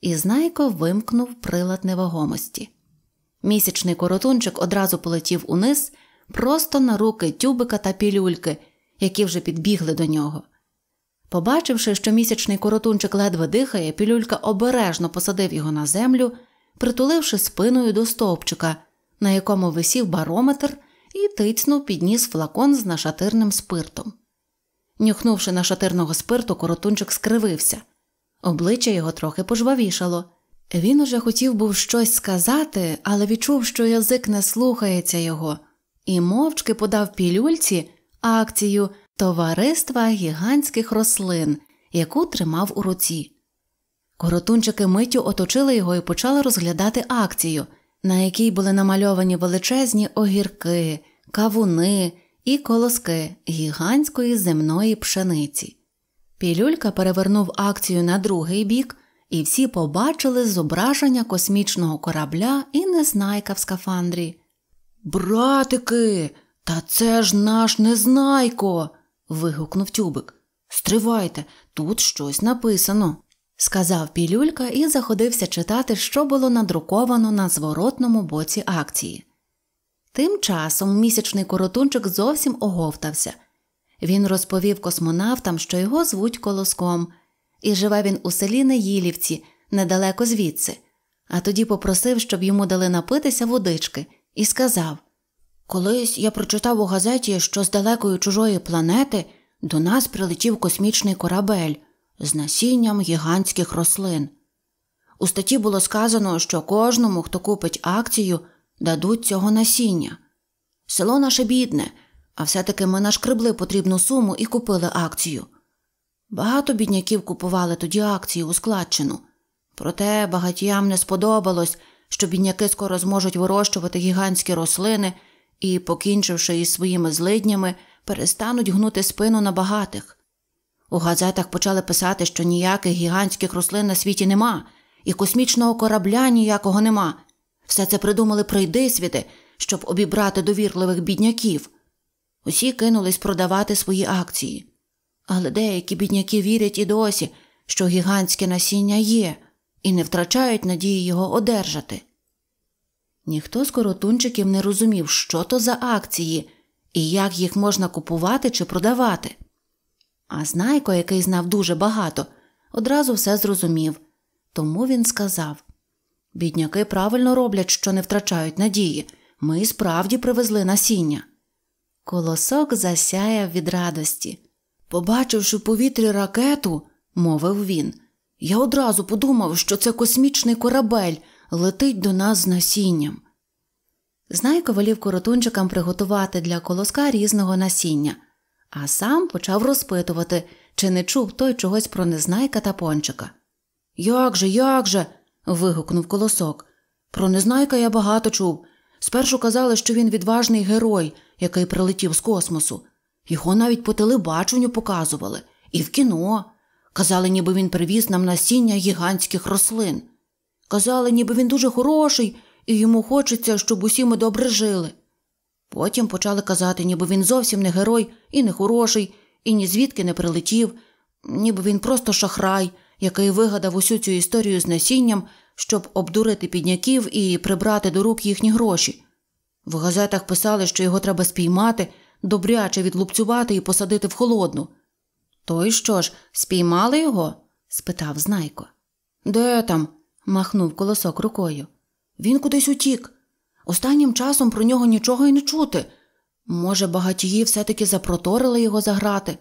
і знайко вимкнув прилад невагомості. Місячний коротунчик одразу полетів униз просто на руки тюбика та пілюльки, які вже підбігли до нього. Побачивши, що місячний коротунчик ледве дихає, пілюлька обережно посадив його на землю, притуливши спиною до стовпчика, на якому висів барометр, і тицьнув підніс флакон з нашатирним спиртом. Нюхнувши нашатирного спирту, коротунчик скривився. Обличчя його трохи пожвавішало. Він уже хотів був щось сказати, але відчув, що язик не слухається його, і мовчки подав пілюльці акцію товариства гігантських рослин, яку тримав у руці. Коротунчики миттю оточили його і почали розглядати акцію, на якій були намальовані величезні огірки, кавуни і колоски гігантської земної пшениці. Пілюлька перевернув акцію на другий бік, і всі побачили зображення космічного корабля і незнайка в скафандрі. Братики, та це ж наш незнайко. вигукнув тюбик. Стривайте, тут щось написано, сказав пілюлька і заходився читати, що було надруковано на зворотному боці акції. Тим часом місячний коротунчик зовсім оговтався – він розповів космонавтам, що його звуть Колоском, і живе він у селі Неїлівці, недалеко звідси, а тоді попросив, щоб йому дали напитися водички, і сказав Колись я прочитав у газеті, що з далекої чужої планети до нас прилетів космічний корабель з насінням гігантських рослин. У статті було сказано, що кожному, хто купить акцію, дадуть цього насіння. Село наше бідне. А все-таки ми нашкребли потрібну суму і купили акцію. Багато бідняків купували тоді акції у складчину. Проте багатіям не сподобалось, що бідняки скоро зможуть вирощувати гігантські рослини і, покінчивши із своїми злиднями, перестануть гнути спину на багатих. У газетах почали писати, що ніяких гігантських рослин на світі нема, і космічного корабля ніякого нема. Все це придумали прийдисвіти, щоб обібрати довірливих бідняків. Усі кинулись продавати свої акції. Але деякі бідняки вірять і досі, що гігантське насіння є, і не втрачають надії його одержати. Ніхто з коротунчиків не розумів, що то за акції і як їх можна купувати чи продавати. А знайко, який знав дуже багато, одразу все зрозумів. Тому він сказав бідняки правильно роблять, що не втрачають надії. Ми справді привезли насіння. Колосок засяяв від радості. Побачивши в повітрі ракету, мовив він, я одразу подумав, що це космічний корабель летить до нас з насінням. Знайко велів коротунчикам приготувати для колоска різного насіння, а сам почав розпитувати, чи не чув той чогось про незнайка та пончика. Як же, як же? вигукнув колосок. Про незнайка я багато чув. Спершу казали, що він відважний герой, який прилетів з космосу. Його навіть по телебаченню показували, і в кіно. Казали, ніби він привіз нам насіння гігантських рослин. Казали, ніби він дуже хороший і йому хочеться, щоб усі ми добре жили. Потім почали казати, ніби він зовсім не герой і не хороший, і ні звідки не прилетів, ніби він просто шахрай, який вигадав усю цю історію з насінням, щоб обдурити підняків і прибрати до рук їхні гроші. В газетах писали, що його треба спіймати, добряче відлупцювати і посадити в холодну. То й що ж, спіймали його? спитав знайко. Де там? махнув колосок рукою. Він кудись утік. Останнім часом про нього нічого й не чути. Може, багатії все таки запроторили його заграти,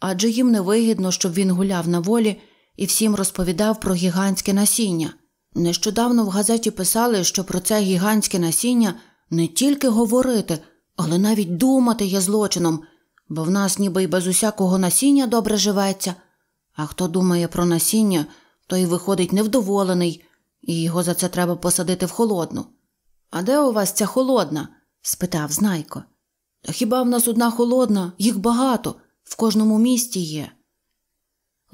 адже їм не вигідно, щоб він гуляв на волі і всім розповідав про гігантське насіння. Нещодавно в газеті писали, що про це гігантське насіння не тільки говорити, але навіть думати є злочином, бо в нас ніби й без усякого насіння добре живеться. А хто думає про насіння, той виходить невдоволений, і його за це треба посадити в холодну. А де у вас ця холодна? спитав Знайко. Та хіба в нас одна холодна, їх багато, в кожному місті є.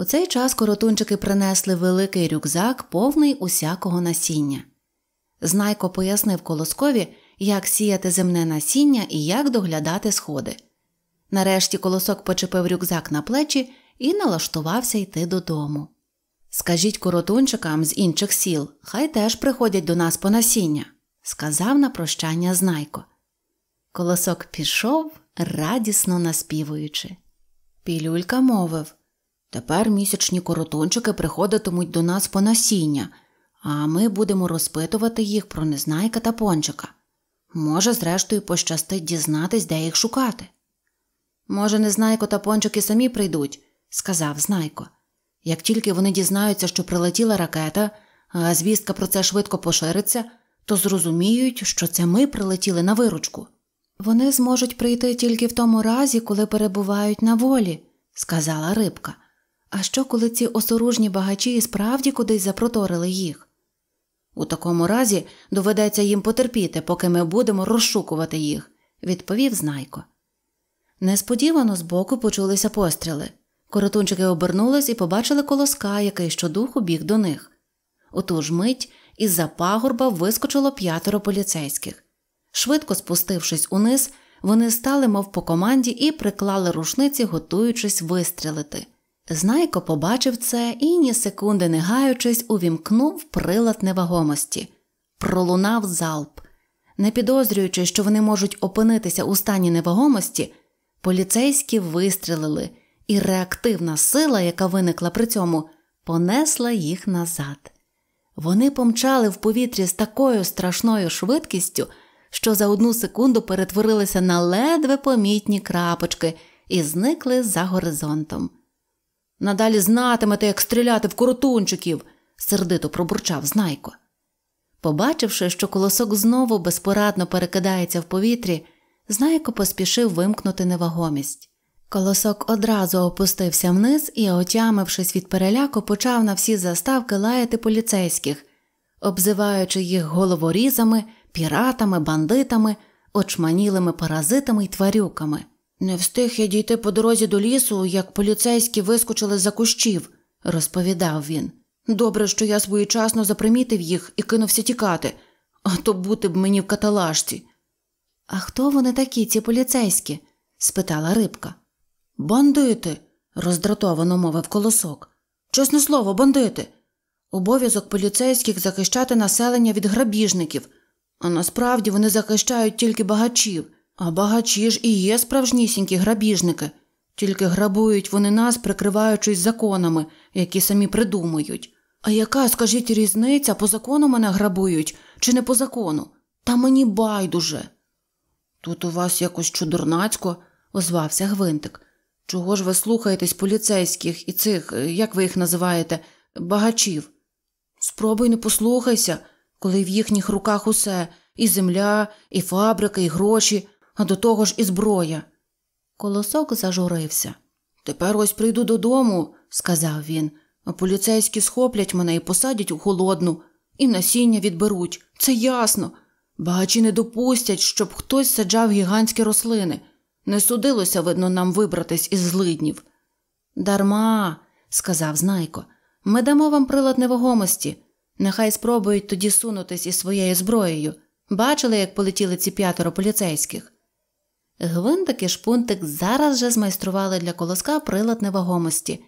У цей час коротунчики принесли великий рюкзак, повний усякого насіння. Знайко пояснив колоскові, як сіяти земне насіння і як доглядати сходи. Нарешті колосок почепив рюкзак на плечі і налаштувався йти додому. Скажіть коротунчикам з інших сіл, хай теж приходять до нас по насіння, сказав на прощання знайко. Колосок пішов, радісно наспівуючи. Пілюлька мовив Тепер місячні коротончики приходитимуть до нас по насіння, а ми будемо розпитувати їх про незнайка та пончика. Може, зрештою, пощастить дізнатись, де їх шукати. Може, незнайко та пончики самі прийдуть, сказав знайко. Як тільки вони дізнаються, що прилетіла ракета, а звістка про це швидко пошириться, то зрозуміють, що це ми прилетіли на виручку. Вони зможуть прийти тільки в тому разі, коли перебувають на волі, сказала рибка. А що, коли ці осоружні багачі і справді кудись запроторили їх? У такому разі доведеться їм потерпіти, поки ми будемо розшукувати їх, відповів знайко. Несподівано збоку почулися постріли. Коротунчики обернулись і побачили колоска, який щодуху біг до них. У ту ж мить із за пагорба вискочило п'ятеро поліцейських. Швидко спустившись униз, вони стали, мов по команді, і приклали рушниці, готуючись вистрілити. Знайко побачив це і, ні секунди не гаючись, увімкнув прилад невагомості, пролунав залп. Не підозрюючи, що вони можуть опинитися у стані невагомості, поліцейські вистрілили, і реактивна сила, яка виникла при цьому, понесла їх назад. Вони помчали в повітрі з такою страшною швидкістю, що за одну секунду перетворилися на ледве помітні крапочки і зникли за горизонтом. Надалі знатимете, як стріляти в коротунчиків, сердито пробурчав знайко. Побачивши, що колосок знову безпорадно перекидається в повітрі, знайко поспішив вимкнути невагомість. Колосок одразу опустився вниз і, отямившись від переляку, почав на всі заставки лаяти поліцейських, обзиваючи їх головорізами, піратами, бандитами, очманілими паразитами й тварюками. Не встиг я дійти по дорозі до лісу, як поліцейські вискочили за кущів, розповідав він. Добре, що я своєчасно запримітив їх і кинувся тікати, а то бути б мені в каталажці. А хто вони такі, ці поліцейські? спитала рибка. Бандити, роздратовано мовив колосок. Чесне слово, бандити. Обов'язок поліцейських захищати населення від грабіжників, а насправді вони захищають тільки багачів. А багачі ж і є справжнісінькі грабіжники, тільки грабують вони нас, прикриваючись законами, які самі придумують. А яка, скажіть, різниця, по закону мене грабують чи не по закону? Та мені байдуже. Тут у вас якось чудернацько, озвався Гвинтик. Чого ж ви слухаєтесь поліцейських і цих, е, як ви їх називаєте, багачів? Спробуй не послухайся, коли в їхніх руках усе і земля, і фабрика, і гроші а до того ж і зброя. Колосок зажурився. Тепер ось прийду додому, сказав він, а поліцейські схоплять мене і посадять у холодну, і насіння відберуть. Це ясно. Багачі не допустять, щоб хтось саджав гігантські рослини. Не судилося, видно, нам вибратись із злиднів. Дарма, сказав знайко, ми дамо вам прилад невагомості. Нехай спробують тоді сунутись із своєю зброєю. Бачили, як полетіли ці п'ятеро поліцейських. Гвинтик і шпунтик зараз же змайстрували для колоска прилад невагомості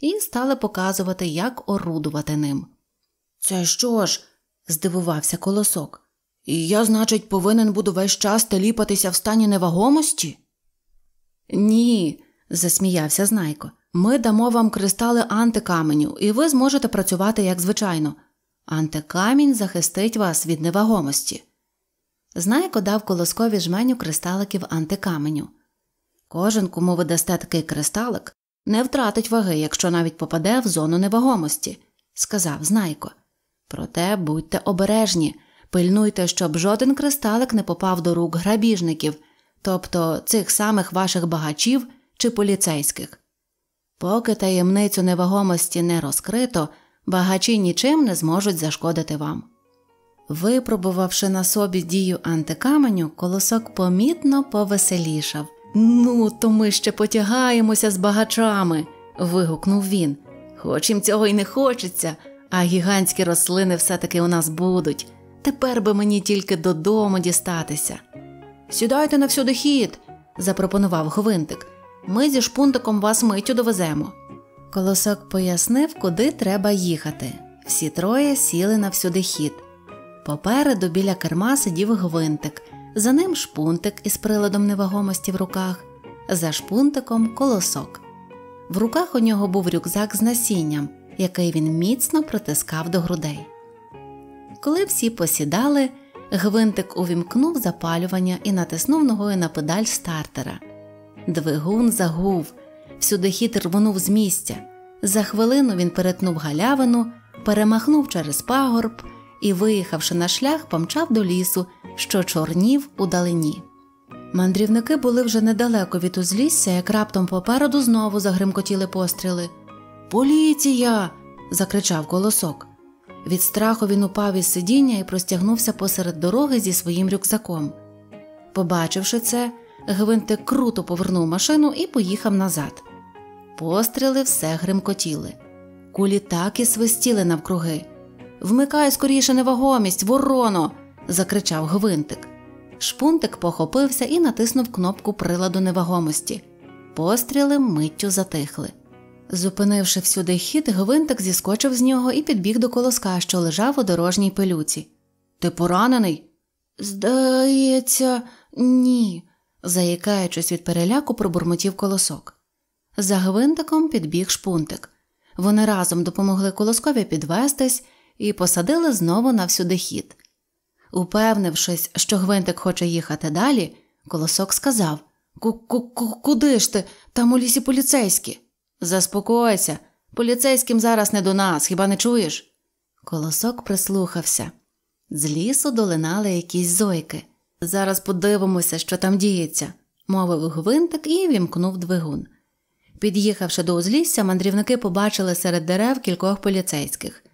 і стали показувати, як орудувати ним. Це що ж? здивувався колосок. І я, значить, повинен буду весь час теліпатися в стані невагомості? Ні, засміявся Знайко. Ми дамо вам кристали антикаменю, і ви зможете працювати як звичайно. Антикамінь захистить вас від невагомості. Знайко дав колоскові жменю кристаликів антикаменю. Кожен, кому ви дасте такий кристалик, не втратить ваги, якщо навіть попаде в зону невагомості, сказав Знайко. Проте будьте обережні, пильнуйте, щоб жоден кристалик не попав до рук грабіжників, тобто цих самих ваших багачів чи поліцейських. Поки таємницю невагомості не розкрито, багачі нічим не зможуть зашкодити вам. Випробувавши на собі дію антикаменю, колосок помітно повеселішав. Ну, то ми ще потягаємося з багачами. вигукнув він. Хоч їм цього й не хочеться, а гігантські рослини все-таки у нас будуть. Тепер би мені тільки додому дістатися. Сідайте на всюди хід, запропонував Гвинтик. Ми зі шпунтиком вас миттю довеземо. Колосок пояснив, куди треба їхати. Всі троє сіли на всюди хід. Попереду біля керма сидів гвинтик, за ним шпунтик із приладом невагомості в руках, за шпунтиком колосок. В руках у нього був рюкзак з насінням, який він міцно притискав до грудей. Коли всі посідали, гвинтик увімкнув запалювання і натиснув ногою на педаль стартера. Двигун загув, всюди хід рвонув з місця. За хвилину він перетнув галявину, перемахнув через пагорб і, виїхавши на шлях, помчав до лісу, що чорнів у далині. Мандрівники були вже недалеко від узлісся, як раптом попереду знову загримкотіли постріли. Поліція. закричав голосок. Від страху він упав із сидіння і простягнувся посеред дороги зі своїм рюкзаком. Побачивши це, Гвинтик круто повернув машину і поїхав назад. Постріли все гримкотіли, кулі так і свистіли навкруги. Вмикай скоріше невагомість, вороно. закричав Гвинтик. Шпунтик похопився і натиснув кнопку приладу невагомості. Постріли миттю затихли. Зупинивши всюди хід, Гвинтик зіскочив з нього і підбіг до колоска, що лежав у дорожній пилюці. Ти поранений? Здається, ні, заїкаючись від переляку, пробурмотів колосок. За гвинтиком підбіг шпунтик. Вони разом допомогли колоскові підвестись, і посадили знову на всюдихід. Упевнившись, що Гвинтик хоче їхати далі, колосок сказав Куди ж ти? Там у лісі поліцейські. Заспокойся, поліцейським зараз не до нас, хіба не чуєш? Колосок прислухався. З лісу долинали якісь зойки. Зараз подивимося, що там діється, мовив гвинтик і вімкнув двигун. Під'їхавши до узлісся, мандрівники побачили серед дерев кількох поліцейських.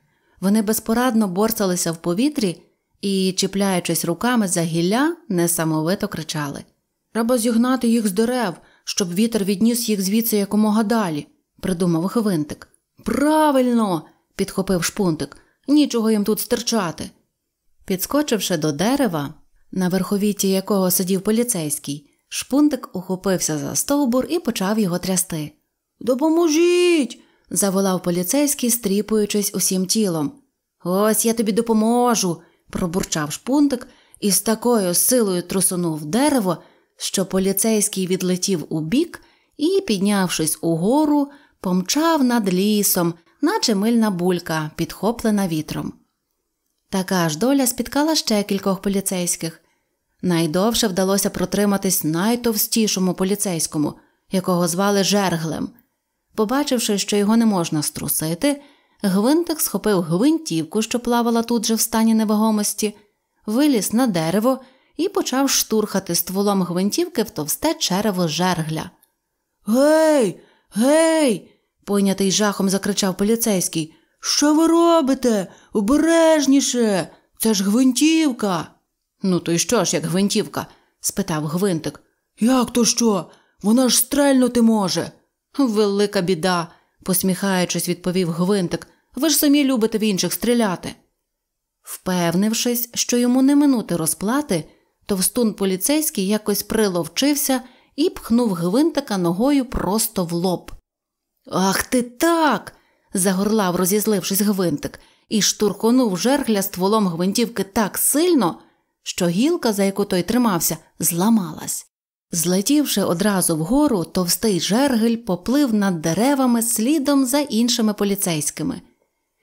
Вони безпорадно борсалися в повітрі і, чіпляючись руками за гілля, несамовито кричали Треба зігнати їх з дерев, щоб вітер відніс їх звідси якомога далі, придумав Хвинтик. Правильно, підхопив шпунтик, нічого їм тут стирчати. Підскочивши до дерева, на верховіті якого сидів поліцейський, шпунтик ухопився за стовбур і почав його трясти. Допоможіть заволав поліцейський, стріпуючись усім тілом. Ось я тобі допоможу, пробурчав шпунтик і з такою силою трусунув дерево, що поліцейський відлетів у бік і, піднявшись угору, помчав над лісом, наче мильна булька, підхоплена вітром. Така ж доля спіткала ще кількох поліцейських. Найдовше вдалося протриматись найтовстішому поліцейському, якого звали Жерглем. Побачивши, що його не можна струсити, гвинтик схопив гвинтівку, що плавала тут же в стані невагомості, виліз на дерево і почав штурхати стволом гвинтівки в товсте черево жергля. Гей, гей, пойнятий жахом закричав поліцейський. Що ви робите? Обережніше. Це ж гвинтівка. Ну, то й що ж, як гвинтівка? спитав гвинтик. Як то що? Вона ж стрельнути може. Велика біда, посміхаючись, відповів Гвинтик. Ви ж самі любите в інших стріляти. Впевнившись, що йому не минути розплати, товстун поліцейський якось приловчився і пхнув гвинтика ногою просто в лоб. Ах ти так. загорлав, розізлившись гвинтик, і штурхонув жерхля стволом гвинтівки так сильно, що гілка, за яку той тримався, зламалась. Злетівши одразу вгору, товстий жергель поплив над деревами слідом за іншими поліцейськими.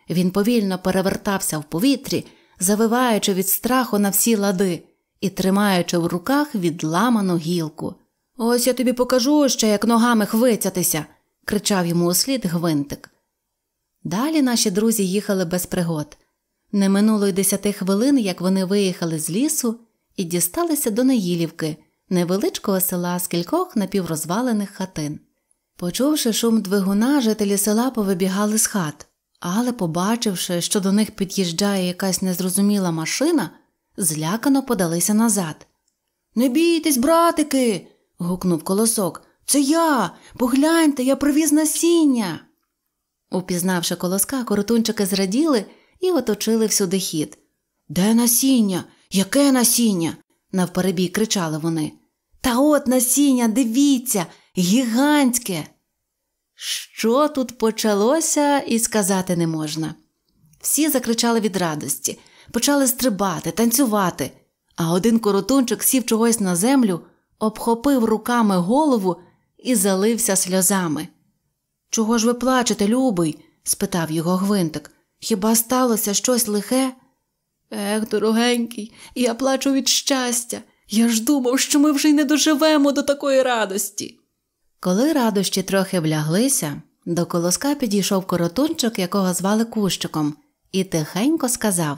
Він повільно перевертався в повітрі, завиваючи від страху на всі лади і тримаючи в руках відламану гілку. Ось я тобі покажу ще, як ногами хвицятися, кричав йому услід гвинтик. Далі наші друзі їхали без пригод. Не минуло й десяти хвилин, як вони виїхали з лісу і дісталися до Наїлівки невеличкого села з кількох напіврозвалених хатин. Почувши шум двигуна, жителі села повибігали з хат, але, побачивши, що до них під'їжджає якась незрозуміла машина, злякано подалися назад. Не бійтесь, братики. гукнув колосок. Це я. Погляньте, я привіз насіння. Упізнавши колоска, коротунчики зраділи і оточили всюди хід. Де насіння? Яке насіння? навперебій кричали вони. Та от насіння, дивіться, гігантське. Що тут почалося, і сказати не можна. Всі закричали від радості, почали стрибати, танцювати, а один коротунчик сів чогось на землю, обхопив руками голову і залився сльозами. Чого ж ви плачете, любий? спитав його Гвинтик. Хіба сталося щось лихе? Ех, дорогенький, я плачу від щастя. Я ж думав, що ми вже й не доживемо до такої радості. Коли радощі трохи вляглися, до колоска підійшов коротунчик, якого звали кущиком, і тихенько сказав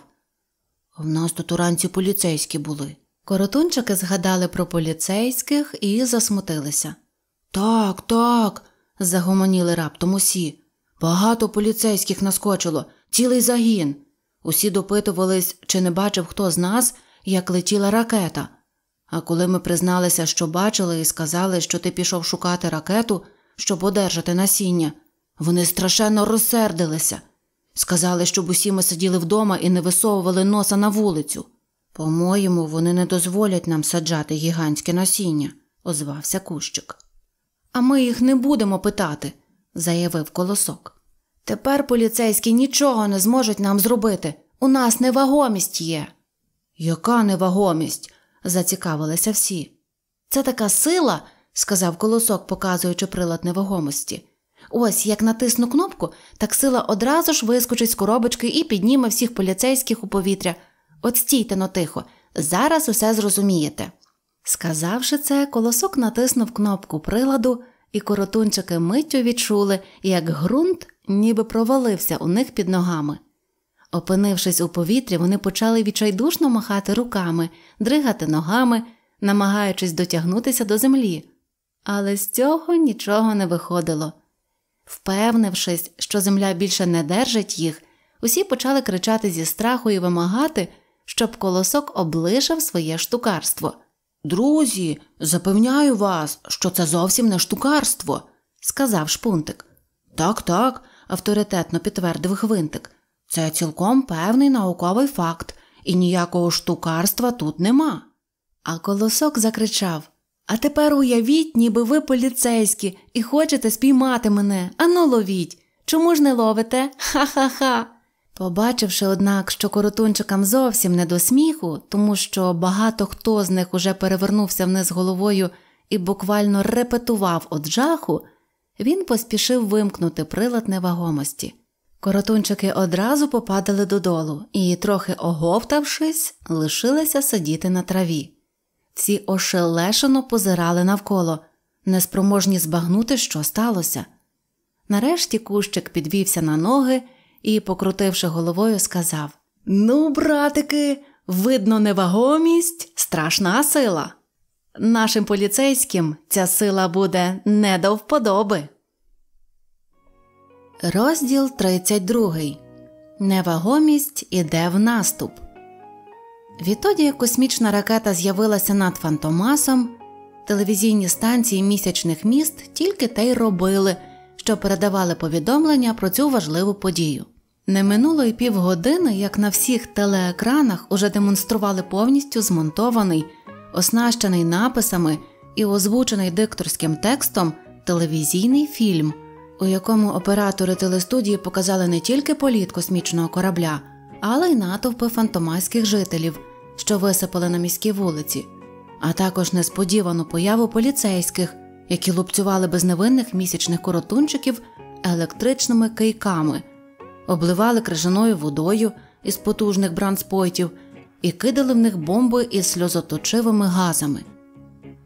В нас тут уранці поліцейські були. Коротунчики згадали про поліцейських і засмутилися. Так, так, загомоніли раптом усі. Багато поліцейських наскочило, цілий загін. Усі допитувались, чи не бачив хто з нас, як летіла ракета. А коли ми призналися, що бачили, і сказали, що ти пішов шукати ракету, щоб одержати насіння, вони страшенно розсердилися. Сказали, щоб усі ми сиділи вдома і не висовували носа на вулицю. По-моєму, вони не дозволять нам саджати гігантське насіння, озвався Кущик. А ми їх не будемо питати, заявив колосок. Тепер поліцейські нічого не зможуть нам зробити. У нас невагомість є. Яка невагомість? зацікавилися всі. Це така сила, сказав колосок, показуючи прилад невагомості. Ось як натисну кнопку, так сила одразу ж вискочить з коробочки і підніме всіх поліцейських у повітря. От стійте но тихо, зараз усе зрозумієте. Сказавши це, колосок натиснув кнопку приладу, і коротунчики миттю відчули, як ґрунт ніби провалився у них під ногами. Опинившись у повітрі, вони почали відчайдушно махати руками, дригати ногами, намагаючись дотягнутися до землі, але з цього нічого не виходило. Впевнившись, що земля більше не держить їх, усі почали кричати зі страху і вимагати, щоб колосок облишив своє штукарство. Друзі, запевняю вас, що це зовсім не штукарство, сказав шпунтик. Так, так, авторитетно підтвердив гвинтик. Це цілком певний науковий факт, і ніякого штукарства тут нема. А колосок закричав А тепер уявіть, ніби ви поліцейські, і хочете спіймати мене, ану ловіть. Чому ж не ловите? Ха ха ха. Побачивши, однак, що коротунчикам зовсім не до сміху, тому що багато хто з них уже перевернувся вниз головою і буквально репетував од жаху, він поспішив вимкнути прилад невагомості. Коротунчики одразу попадали додолу і, трохи оговтавшись, лишилися сидіти на траві. Всі ошелешено позирали навколо, неспроможні збагнути, що сталося. Нарешті кущик підвівся на ноги і, покрутивши головою, сказав: Ну, братики, видно, невагомість, страшна сила. Нашим поліцейським ця сила буде не до вподоби. Розділ 32. Невагомість іде в наступ. Відтоді як космічна ракета з'явилася над Фантомасом. Телевізійні станції місячних міст тільки те й робили, що передавали повідомлення про цю важливу подію. Не минуло й півгодини, як на всіх телеекранах уже демонстрували повністю змонтований оснащений написами і озвучений дикторським текстом телевізійний фільм, у якому оператори телестудії показали не тільки політ космічного корабля, але й натовпи фантомаських жителів, що висипали на міській вулиці, а також несподівану появу поліцейських, які лупцювали безневинних місячних коротунчиків електричними кийками, обливали крижаною водою із потужних бранспойтів – і кидали в них бомби із сльозоточивими газами.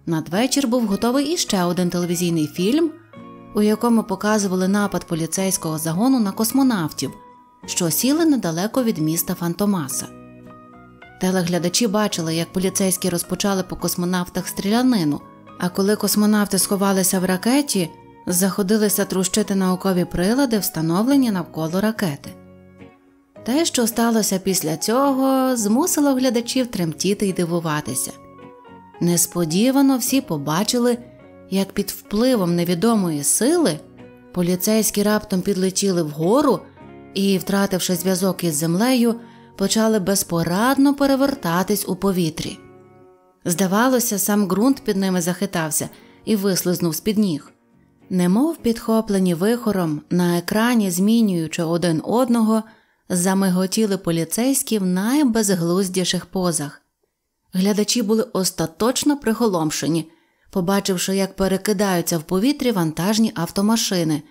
Надвечір був готовий іще один телевізійний фільм, у якому показували напад поліцейського загону на космонавтів, що сіли недалеко від міста Фантомаса. Телеглядачі бачили, як поліцейські розпочали по космонавтах стрілянину. А коли космонавти сховалися в ракеті, заходилися трущити наукові прилади, встановлені навколо ракети. Те, що сталося після цього, змусило глядачів тремтіти й дивуватися. Несподівано всі побачили, як під впливом невідомої сили поліцейські раптом підлетіли вгору і, втративши зв'язок із землею, почали безпорадно перевертатись у повітрі. Здавалося, сам ґрунт під ними захитався і вислизнув з під ніг. Немов підхоплені вихором, на екрані, змінюючи один одного, замиготіли поліцейські в найбезглуздіших позах. Глядачі були остаточно приголомшені, побачивши, як перекидаються в повітрі вантажні автомашини,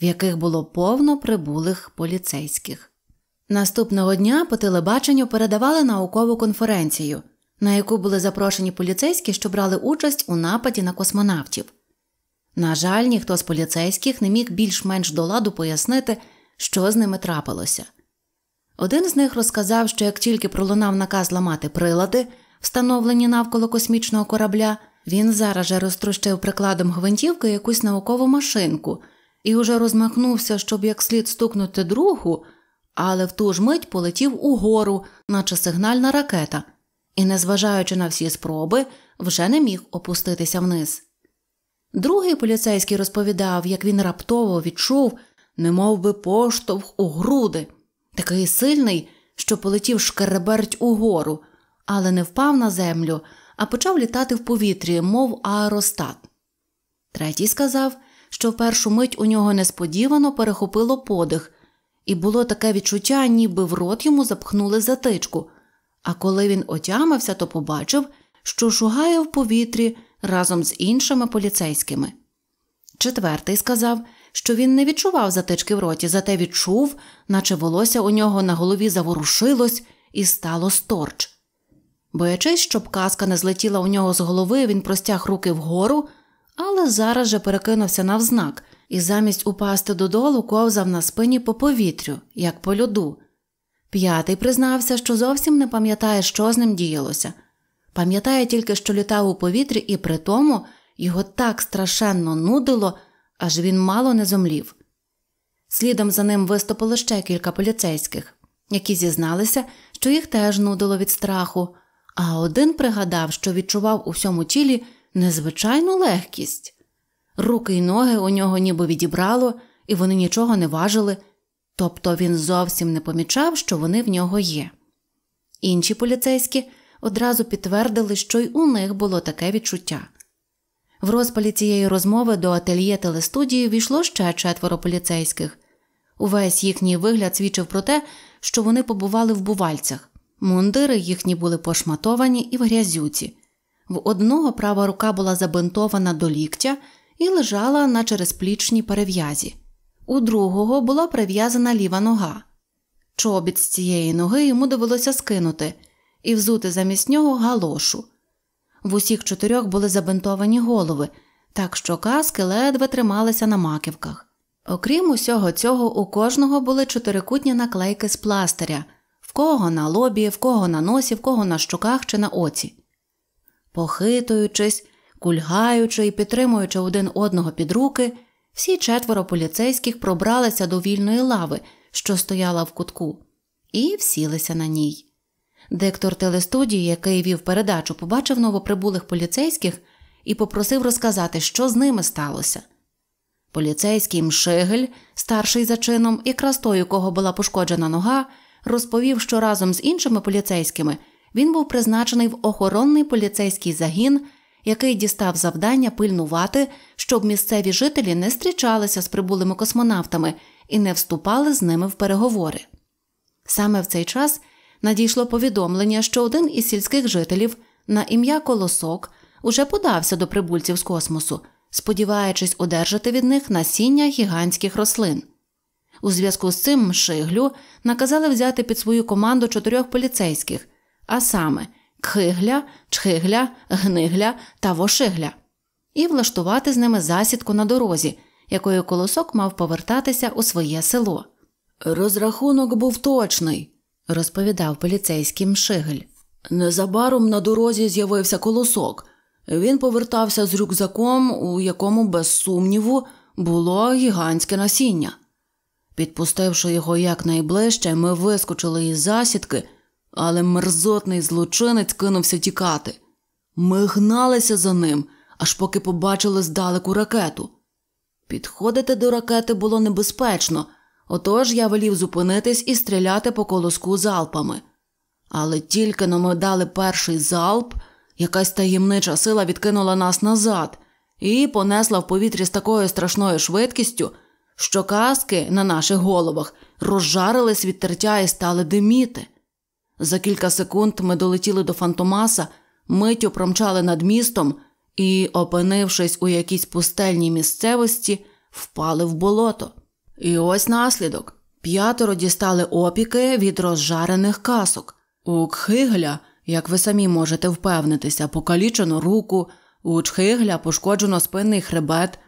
в яких було повно прибулих поліцейських. Наступного дня по телебаченню передавали наукову конференцію, на яку були запрошені поліцейські, що брали участь у нападі на космонавтів. На жаль, ніхто з поліцейських не міг більш-менш до ладу пояснити, що з ними трапилося. Один з них розказав, що як тільки пролунав наказ ламати прилади, встановлені навколо космічного корабля, він зараз же розтрущив прикладом гвинтівки якусь наукову машинку і уже розмахнувся, щоб як слід стукнути другу, але в ту ж мить полетів угору, наче сигнальна ракета, і, незважаючи на всі спроби, вже не міг опуститися вниз. Другий поліцейський розповідав, як він раптово відчув, немов би поштовх у груди такий сильний, що полетів шкереберть угору, але не впав на землю, а почав літати в повітрі, мов аеростат. Третій сказав, що в першу мить у нього несподівано перехопило подих, і було таке відчуття, ніби в рот йому запхнули затичку. А коли він отямився, то побачив, що шугає в повітрі разом з іншими поліцейськими. Четвертий сказав, що він не відчував затички в роті, зате відчув, наче волосся у нього на голові заворушилось і стало сторч. Боячись, щоб казка не злетіла у нього з голови, він простяг руки вгору, але зараз же перекинувся навзнак і замість упасти додолу ковзав на спині по повітрю, як по льоду. П'ятий признався, що зовсім не пам'ятає, що з ним діялося. Пам'ятає тільки, що літав у повітрі, і при тому його так страшенно нудило, аж він мало не зомлів. Слідом за ним виступило ще кілька поліцейських, які зізналися, що їх теж нудило від страху, а один пригадав, що відчував у всьому тілі незвичайну легкість. Руки й ноги у нього ніби відібрало, і вони нічого не важили, тобто він зовсім не помічав, що вони в нього є. Інші поліцейські одразу підтвердили, що й у них було таке відчуття. В розпалі цієї розмови до ательє телестудії війшло ще четверо поліцейських. Увесь їхній вигляд свідчив про те, що вони побували в бувальцях. Мундири їхні були пошматовані і в грязюці. В одного права рука була забинтована до ліктя і лежала на черезплічній перев'язі, у другого була прив'язана ліва нога. Чобіт з цієї ноги йому довелося скинути і взути замість нього галошу. В усіх чотирьох були забинтовані голови, так що каски ледве трималися на маківках. Окрім усього цього, у кожного були чотирикутні наклейки з пластиря в кого на лобі, в кого на носі, в кого на щоках чи на оці. Похитуючись, кульгаючи і підтримуючи один одного під руки, всі четверо поліцейських пробралися до вільної лави, що стояла в кутку, і всілися на ній. Диктор телестудії, який вів передачу, побачив новоприбулих поліцейських і попросив розказати, що з ними сталося. Поліцейський Мшигель, старший за чином, якраз той, у кого була пошкоджена нога, розповів, що разом з іншими поліцейськими він був призначений в охоронний поліцейський загін, який дістав завдання пильнувати, щоб місцеві жителі не зустрічалися з прибулими космонавтами і не вступали з ними в переговори. Саме в цей час надійшло повідомлення, що один із сільських жителів на ім'я Колосок уже подався до прибульців з космосу, сподіваючись одержати від них насіння гігантських рослин. У зв'язку з цим Шиглю наказали взяти під свою команду чотирьох поліцейських, а саме Кхигля, Чхигля, Гнигля та Вошигля, і влаштувати з ними засідку на дорозі, якою колосок мав повертатися у своє село. Розрахунок був точний, розповідав поліцейський Мшигель. Незабаром на дорозі з'явився колосок. Він повертався з рюкзаком, у якому, без сумніву, було гігантське насіння. Підпустивши його якнайближче, ми вискочили із засідки, але мерзотний злочинець кинувся тікати. Ми гналися за ним, аж поки побачили здалеку ракету. Підходити до ракети було небезпечно, Отож я велів зупинитись і стріляти по колоску залпами. Але тільки но ми дали перший залп, якась таємнича сила відкинула нас назад і понесла в повітрі з такою страшною швидкістю, що каски на наших головах розжарились від тертя і стали диміти. За кілька секунд ми долетіли до Фантомаса, миттю промчали над містом і, опинившись у якійсь пустельній місцевості, впали в болото. І ось наслідок: п'ятеро дістали опіки від розжарених касок. У Кхигля, як ви самі можете впевнитися, покалічено руку, у Чхигля пошкоджено спинний хребет,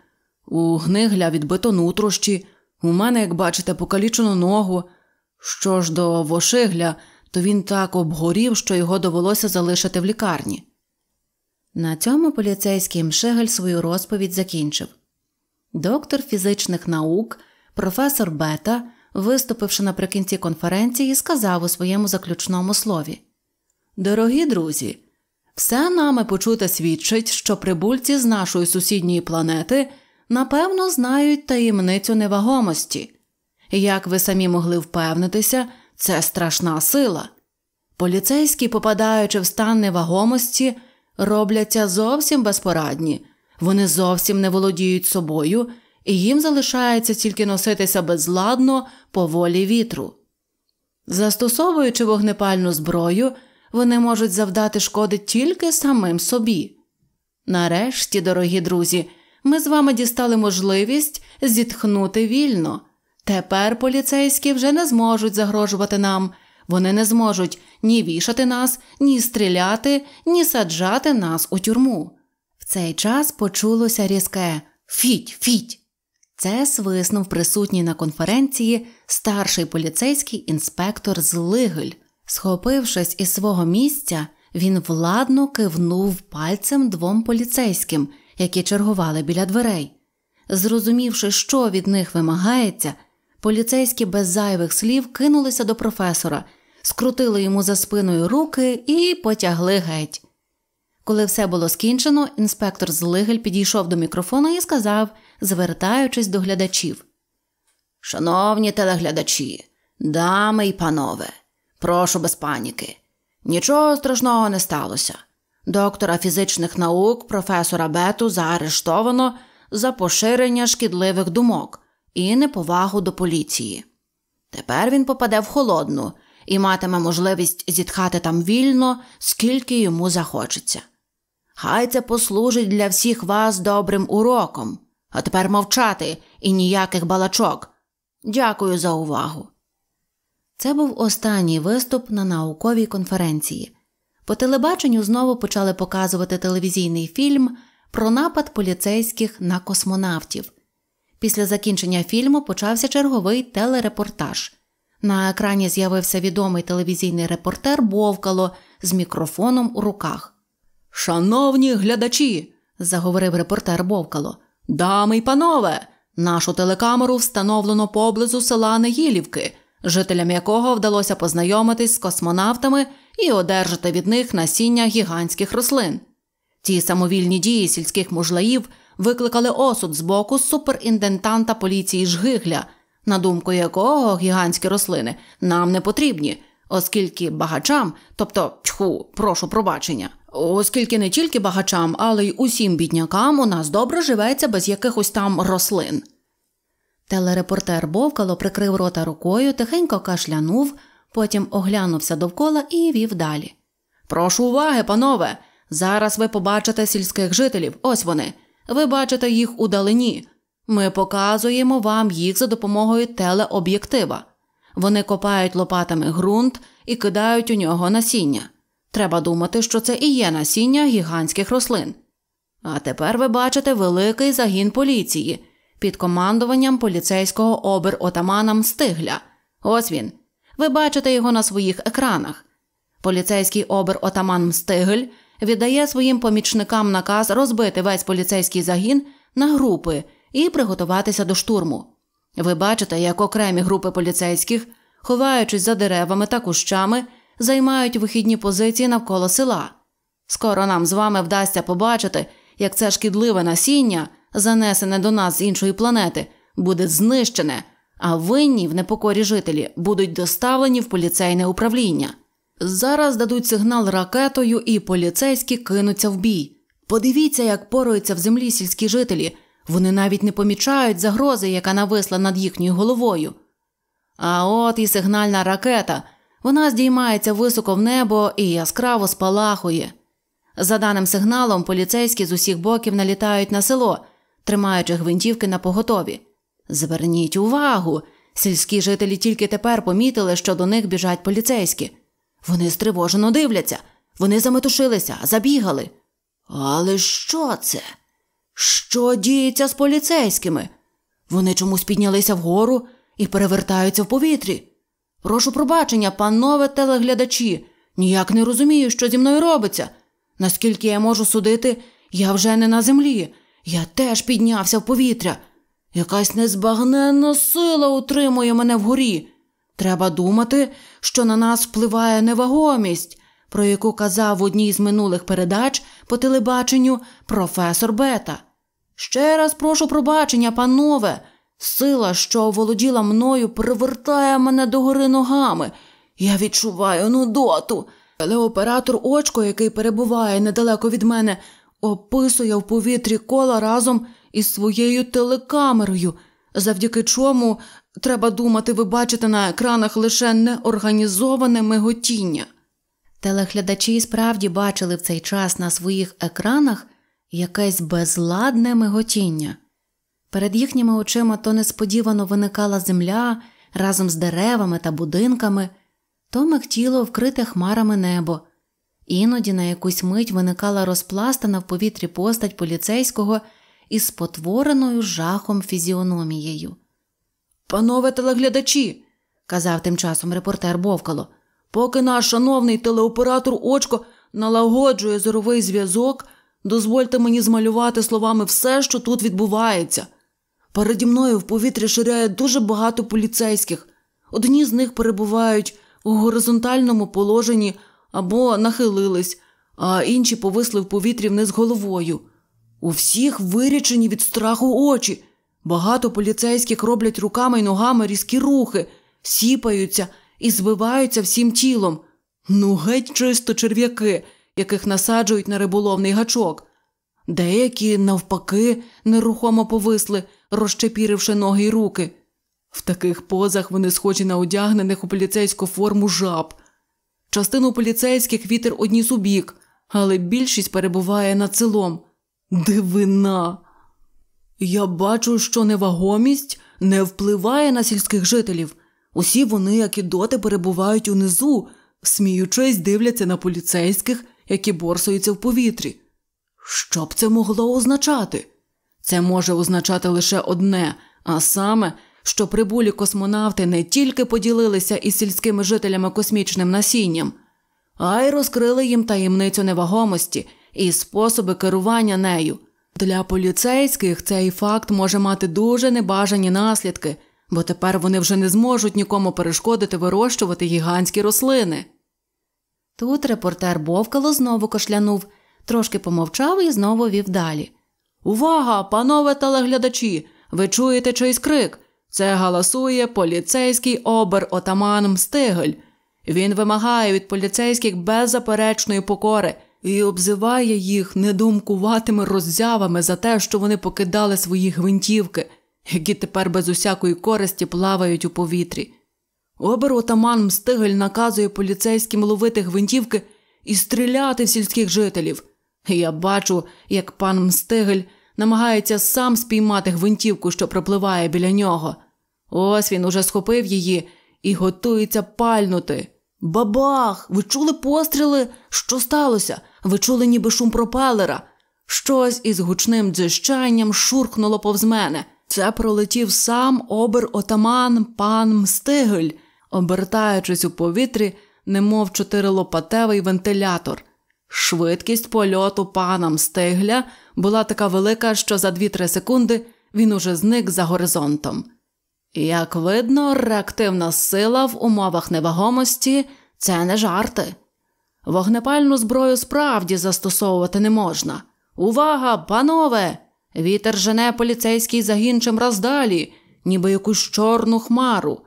у гнигля відбито нутрощі, у мене, як бачите, покалічено ногу. Що ж до вошигля, то він так обгорів, що його довелося залишити в лікарні. На цьому поліцейський Мшигель свою розповідь закінчив. Доктор фізичних наук Професор Бета, виступивши наприкінці конференції, сказав у своєму заключному слові Дорогі друзі, все нами почуте свідчить, що прибульці з нашої сусідньої планети напевно знають таємницю невагомості. Як ви самі могли впевнитися, це страшна сила. Поліцейські, попадаючи в стан невагомості, робляться зовсім безпорадні, вони зовсім не володіють собою і їм залишається тільки носитися безладно по волі вітру. Застосовуючи вогнепальну зброю, вони можуть завдати шкоди тільки самим собі. Нарешті, дорогі друзі, ми з вами дістали можливість зітхнути вільно. Тепер поліцейські вже не зможуть загрожувати нам, вони не зможуть ні вішати нас, ні стріляти, ні саджати нас у тюрму. В цей час почулося різке фіть, фіть. Це свиснув присутній на конференції старший поліцейський інспектор Злигель. Схопившись із свого місця, він владно кивнув пальцем двом поліцейським, які чергували біля дверей. Зрозумівши, що від них вимагається, поліцейські без зайвих слів кинулися до професора, скрутили йому за спиною руки і потягли геть. Коли все було скінчено, інспектор Злигель підійшов до мікрофона і сказав звертаючись до глядачів. Шановні телеглядачі, дами і панове, прошу без паніки. Нічого страшного не сталося. Доктора фізичних наук професора Бету заарештовано за поширення шкідливих думок і неповагу до поліції. Тепер він попаде в холодну і матиме можливість зітхати там вільно, скільки йому захочеться. Хай це послужить для всіх вас добрим уроком. А тепер мовчати і ніяких балачок. Дякую за увагу. Це був останній виступ на науковій конференції. По телебаченню знову почали показувати телевізійний фільм про напад поліцейських на космонавтів. Після закінчення фільму почався черговий телерепортаж. На екрані з'явився відомий телевізійний репортер Бовкало з мікрофоном у руках. Шановні глядачі, заговорив репортер Бовкало. Дами й панове, нашу телекамеру встановлено поблизу села Негілівки, жителям якого вдалося познайомитись з космонавтами і одержати від них насіння гігантських рослин. Ті самовільні дії сільських мужлаїв викликали осуд з боку суперінтенданта поліції Жгигля, на думку якого гігантські рослини нам не потрібні, оскільки багачам, тобто тьху, прошу пробачення, Оскільки не тільки багачам, але й усім біднякам у нас добре живеться без якихось там рослин. Телерепортер Бовкало прикрив рота рукою, тихенько кашлянув, потім оглянувся довкола і вів далі. Прошу уваги, панове! Зараз ви побачите сільських жителів, ось вони. Ви бачите їх удалині. Ми показуємо вам їх за допомогою телеоб'єктива. Вони копають лопатами ґрунт і кидають у нього насіння. Треба думати, що це і є насіння гігантських рослин. А тепер ви бачите великий загін поліції під командуванням поліцейського обер-отамана Мстигля. Ось він. Ви бачите його на своїх екранах. Поліцейський обер-отаман Мстигль віддає своїм помічникам наказ розбити весь поліцейський загін на групи і приготуватися до штурму. Ви бачите, як окремі групи поліцейських, ховаючись за деревами та кущами, займають вихідні позиції навколо села. Скоро нам з вами вдасться побачити, як це шкідливе насіння, занесене до нас з іншої планети, буде знищене, а винні в непокорі жителі будуть доставлені в поліцейне управління. Зараз дадуть сигнал ракетою, і поліцейські кинуться в бій. Подивіться, як поруються в землі сільські жителі. Вони навіть не помічають загрози, яка нависла над їхньою головою. А от і сигнальна ракета вона здіймається високо в небо і яскраво спалахує. За даним сигналом, поліцейські з усіх боків налітають на село, тримаючи гвинтівки на поготові. Зверніть увагу, сільські жителі тільки тепер помітили, що до них біжать поліцейські. Вони стривожено дивляться, вони заметушилися, забігали. Але що це? Що діється з поліцейськими? Вони чомусь піднялися вгору і перевертаються в повітрі. Прошу пробачення, панове телеглядачі. Ніяк не розумію, що зі мною робиться. Наскільки я можу судити, я вже не на землі. Я теж піднявся в повітря. Якась незбагненна сила утримує мене вгорі. Треба думати, що на нас впливає невагомість, про яку казав в одній з минулих передач по телебаченню професор Бета. Ще раз прошу пробачення, панове. Сила, що оволоділа мною, привертає мене до гори ногами. Я відчуваю нудоту. Але оператор очко, який перебуває недалеко від мене, описує в повітрі кола разом із своєю телекамерою, завдяки чому треба думати, ви бачите на екранах лише неорганізоване миготіння. Телеглядачі справді бачили в цей час на своїх екранах якесь безладне миготіння. Перед їхніми очима то несподівано виникала земля разом з деревами та будинками, то мехтіло вкрите хмарами небо, іноді на якусь мить виникала розпластана в повітрі постать поліцейського із спотвореною жахом фізіономією. Панове телеглядачі, казав тим часом репортер Бовкало, поки наш шановний телеоператор Очко налагоджує зоровий зв'язок, дозвольте мені змалювати словами все, що тут відбувається. Переді мною в повітрі ширяє дуже багато поліцейських. Одні з них перебувають у горизонтальному положенні або нахилились, а інші повисли в повітрі вниз головою. У всіх вирічені від страху очі. Багато поліцейських роблять руками й ногами різкі рухи, сіпаються і звиваються всім тілом. Ну, геть чисто черв'яки, яких насаджують на риболовний гачок. Деякі, навпаки, нерухомо повисли розчепіривши ноги й руки. В таких позах вони схожі на одягнених у поліцейську форму жаб. Частину поліцейських вітер одніс у бік, але більшість перебуває над селом. Дивина. Я бачу, що невагомість не впливає на сільських жителів. Усі вони, як і доти, перебувають унизу, сміючись, дивляться на поліцейських, які борсуються в повітрі. Що б це могло означати? Це може означати лише одне, а саме, що прибулі космонавти не тільки поділилися із сільськими жителями космічним насінням, а й розкрили їм таємницю невагомості і способи керування нею. Для поліцейських цей факт може мати дуже небажані наслідки, бо тепер вони вже не зможуть нікому перешкодити вирощувати гігантські рослини. Тут репортер Бовкало знову кошлянув, трошки помовчав і знову вів далі. Увага, панове телеглядачі! Ви чуєте чийсь крик? Це галасує поліцейський обер отаман Мстигель. Він вимагає від поліцейських беззаперечної покори і обзиває їх недумкуватими роззявами за те, що вони покидали свої гвинтівки, які тепер без усякої користі плавають у повітрі. Обер отаман Мстигель наказує поліцейським ловити гвинтівки і стріляти в сільських жителів. Я бачу, як пан Мстигель намагається сам спіймати гвинтівку, що пропливає біля нього. Ось він уже схопив її і готується пальнути. Бабах! Ви чули постріли? Що сталося? Ви чули, ніби шум пропелера? Щось із гучним дзижчанням шуркнуло повз мене. Це пролетів сам обер отаман пан Мстигель, обертаючись у повітрі, немов чотирилопатевий вентилятор. Швидкість польоту пана Мстигля була така велика, що за 2-3 секунди він уже зник за горизонтом. Як видно, реактивна сила в умовах невагомості це не жарти. Вогнепальну зброю справді застосовувати не можна. Увага, панове! Вітер жене поліцейський загін чим раз далі, ніби якусь чорну хмару.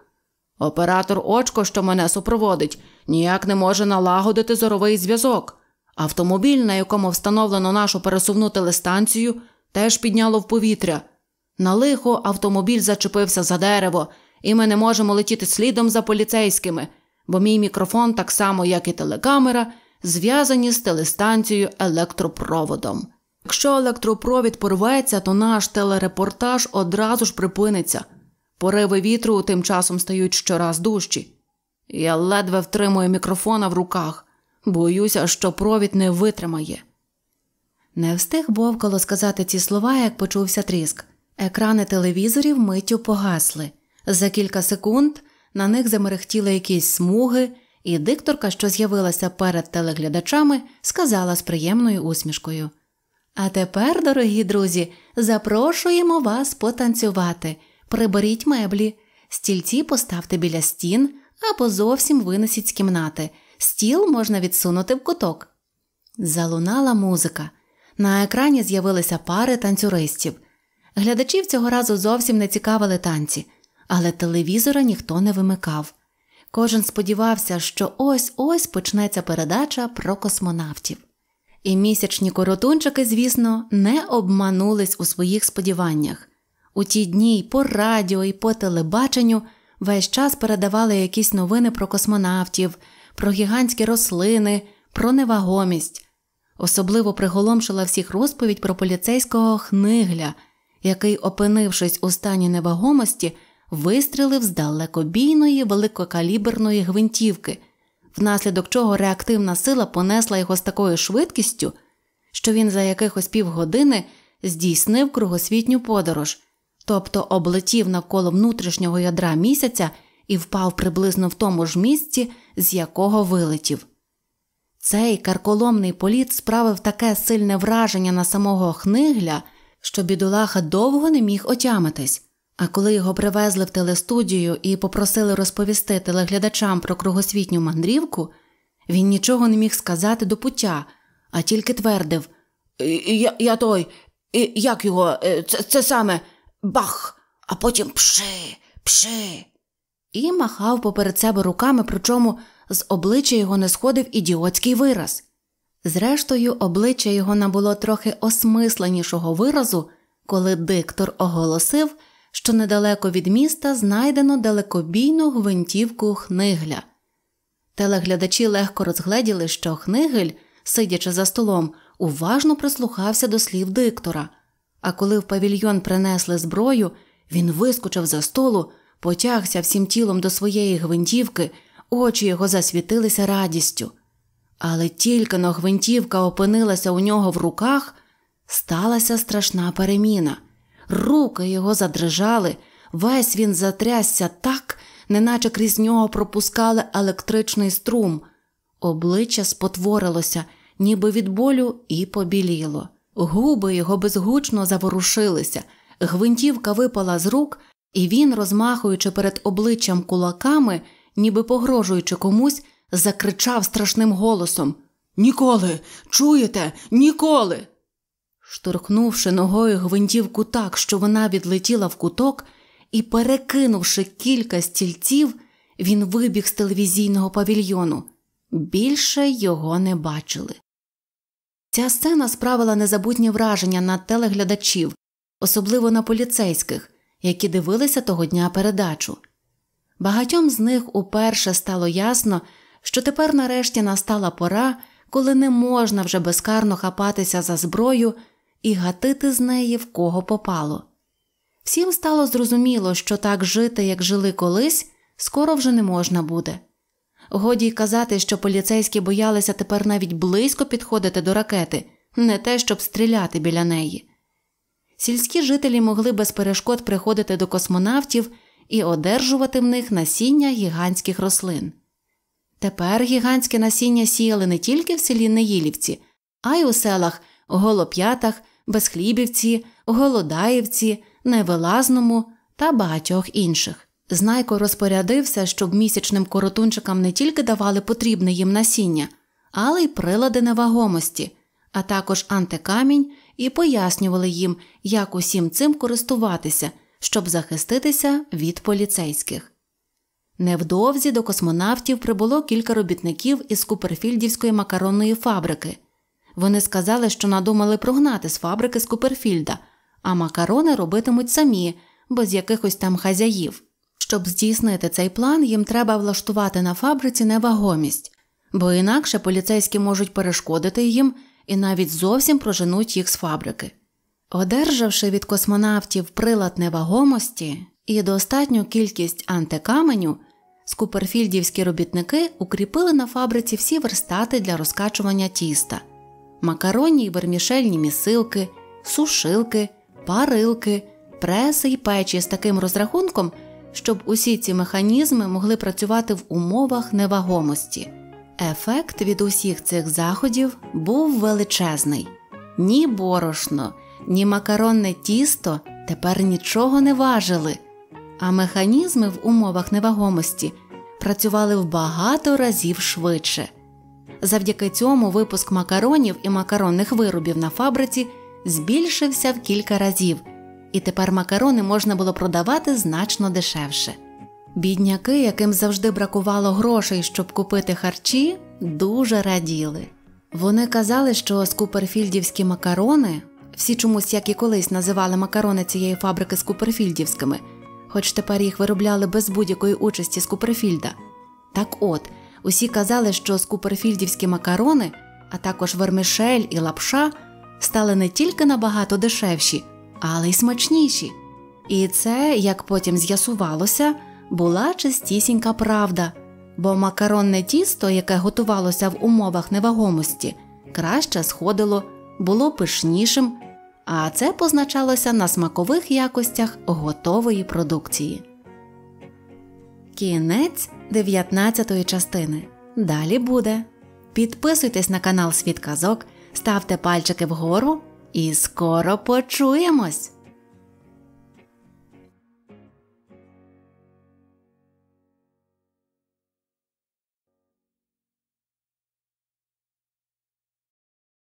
Оператор очко, що мене супроводить, ніяк не може налагодити зоровий зв'язок. Автомобіль, на якому встановлено нашу пересувну телестанцію, теж підняло в повітря. На лихо автомобіль зачепився за дерево, і ми не можемо летіти слідом за поліцейськими, бо мій мікрофон, так само як і телекамера, зв'язані з телестанцією електропроводом. Якщо електропровід порветься, то наш телерепортаж одразу ж припиниться. Пориви вітру тим часом стають щораз дужчі. Я ледве втримую мікрофона в руках. Боюся, що провід не витримає. Не встиг Бовкало сказати ці слова, як почувся тріск. Екрани телевізорів миттю погасли. За кілька секунд на них замерехтіли якісь смуги, і дикторка, що з'явилася перед телеглядачами, сказала з приємною усмішкою. А тепер, дорогі друзі, запрошуємо вас потанцювати. Приберіть меблі, стільці поставте біля стін або зовсім винесіть з кімнати стіл можна відсунути в куток. Залунала музика. На екрані з'явилися пари танцюристів. Глядачів цього разу зовсім не цікавили танці, але телевізора ніхто не вимикав. Кожен сподівався, що ось ось почнеться передача про космонавтів. І місячні коротунчики, звісно, не обманулись у своїх сподіваннях. У ті дні й по радіо, і по телебаченню весь час передавали якісь новини про космонавтів, про гігантські рослини, про невагомість. Особливо приголомшила всіх розповідь про поліцейського хнигля, який, опинившись у стані невагомості, вистрілив з далекобійної великокаліберної гвинтівки, внаслідок чого реактивна сила понесла його з такою швидкістю, що він за якихось півгодини здійснив кругосвітню подорож, тобто облетів навколо внутрішнього ядра місяця і впав приблизно в тому ж місці, з якого вилетів. Цей карколомний політ справив таке сильне враження на самого хнигля, що бідолаха довго не міг отямитись, а коли його привезли в телестудію і попросили розповісти телеглядачам про кругосвітню мандрівку, він нічого не міг сказати до пуття, а тільки твердив Я я той, як його, е, це, це саме бах, а потім пши, пши і махав поперед себе руками, причому з обличчя його не сходив ідіотський вираз. Зрештою, обличчя його набуло трохи осмисленішого виразу, коли диктор оголосив, що недалеко від міста знайдено далекобійну гвинтівку хнигля. Телеглядачі легко розгледіли, що хнигель, сидячи за столом, уважно прислухався до слів диктора, а коли в павільйон принесли зброю, він вискочив за столу, потягся всім тілом до своєї гвинтівки, очі його засвітилися радістю. Але тільки но гвинтівка опинилася у нього в руках, сталася страшна переміна. Руки його задрижали, весь він затрясся так, неначе крізь нього пропускали електричний струм. Обличчя спотворилося, ніби від болю, і побіліло. Губи його безгучно заворушилися, гвинтівка випала з рук, і він, розмахуючи перед обличчям кулаками, ніби погрожуючи комусь, закричав страшним голосом Ніколи, чуєте, ніколи. Штурхнувши ногою гвинтівку так, що вона відлетіла в куток, і, перекинувши кілька стільців, він вибіг з телевізійного павільйону. Більше його не бачили. Ця сцена справила незабутнє враження на телеглядачів, особливо на поліцейських які дивилися того дня передачу. Багатьом з них уперше стало ясно, що тепер нарешті настала пора, коли не можна вже безкарно хапатися за зброю і гатити з неї в кого попало. Всім стало зрозуміло, що так жити, як жили колись, скоро вже не можна буде. Годі й казати, що поліцейські боялися тепер навіть близько підходити до ракети, не те, щоб стріляти біля неї сільські жителі могли без перешкод приходити до космонавтів і одержувати в них насіння гігантських рослин. Тепер гігантське насіння сіяли не тільки в селі Неїлівці, а й у селах Голоп'ятах, Безхлібівці, Голодаївці, Невилазному та багатьох інших. Знайко розпорядився, щоб місячним коротунчикам не тільки давали потрібне їм насіння, але й прилади невагомості, а також антикамінь і пояснювали їм, як усім цим користуватися, щоб захиститися від поліцейських. Невдовзі до космонавтів прибуло кілька робітників із Куперфільдівської макаронної фабрики. Вони сказали, що надумали прогнати з фабрики з Куперфільда, а макарони робитимуть самі, без якихось там хазяїв. Щоб здійснити цей план, їм треба влаштувати на фабриці невагомість, бо інакше поліцейські можуть перешкодити їм і навіть зовсім проженуть їх з фабрики. Одержавши від космонавтів прилад невагомості і достатню кількість антикаменю, скуперфільдівські робітники укріпили на фабриці всі верстати для розкачування тіста, макаронні й вермішельні місилки, сушилки, парилки, преси й печі з таким розрахунком, щоб усі ці механізми могли працювати в умовах невагомості. Ефект від усіх цих заходів був величезний. Ні борошно, ні макаронне тісто тепер нічого не важили, а механізми в умовах невагомості працювали в багато разів швидше. Завдяки цьому випуск макаронів і макаронних виробів на фабриці збільшився в кілька разів, і тепер макарони можна було продавати значно дешевше. Бідняки, яким завжди бракувало грошей, щоб купити харчі, дуже раділи. Вони казали, що скуперфільдівські макарони всі чомусь, як і колись називали макарони цієї фабрики скуперфільдівськими, хоч тепер їх виробляли без будь-якої участі скуперфільда. Так от, усі казали, що скуперфільдівські макарони, а також вермішель і лапша, стали не тільки набагато дешевші, але й смачніші. І це, як потім з'ясувалося, була чистісінька правда, бо макаронне тісто, яке готувалося в умовах невагомості, краще сходило, було пишнішим, а це позначалося на смакових якостях готової продукції. Кінець 19-ї частини. Далі буде. Підписуйтесь на канал Світ Казок, ставте пальчики вгору і скоро почуємось!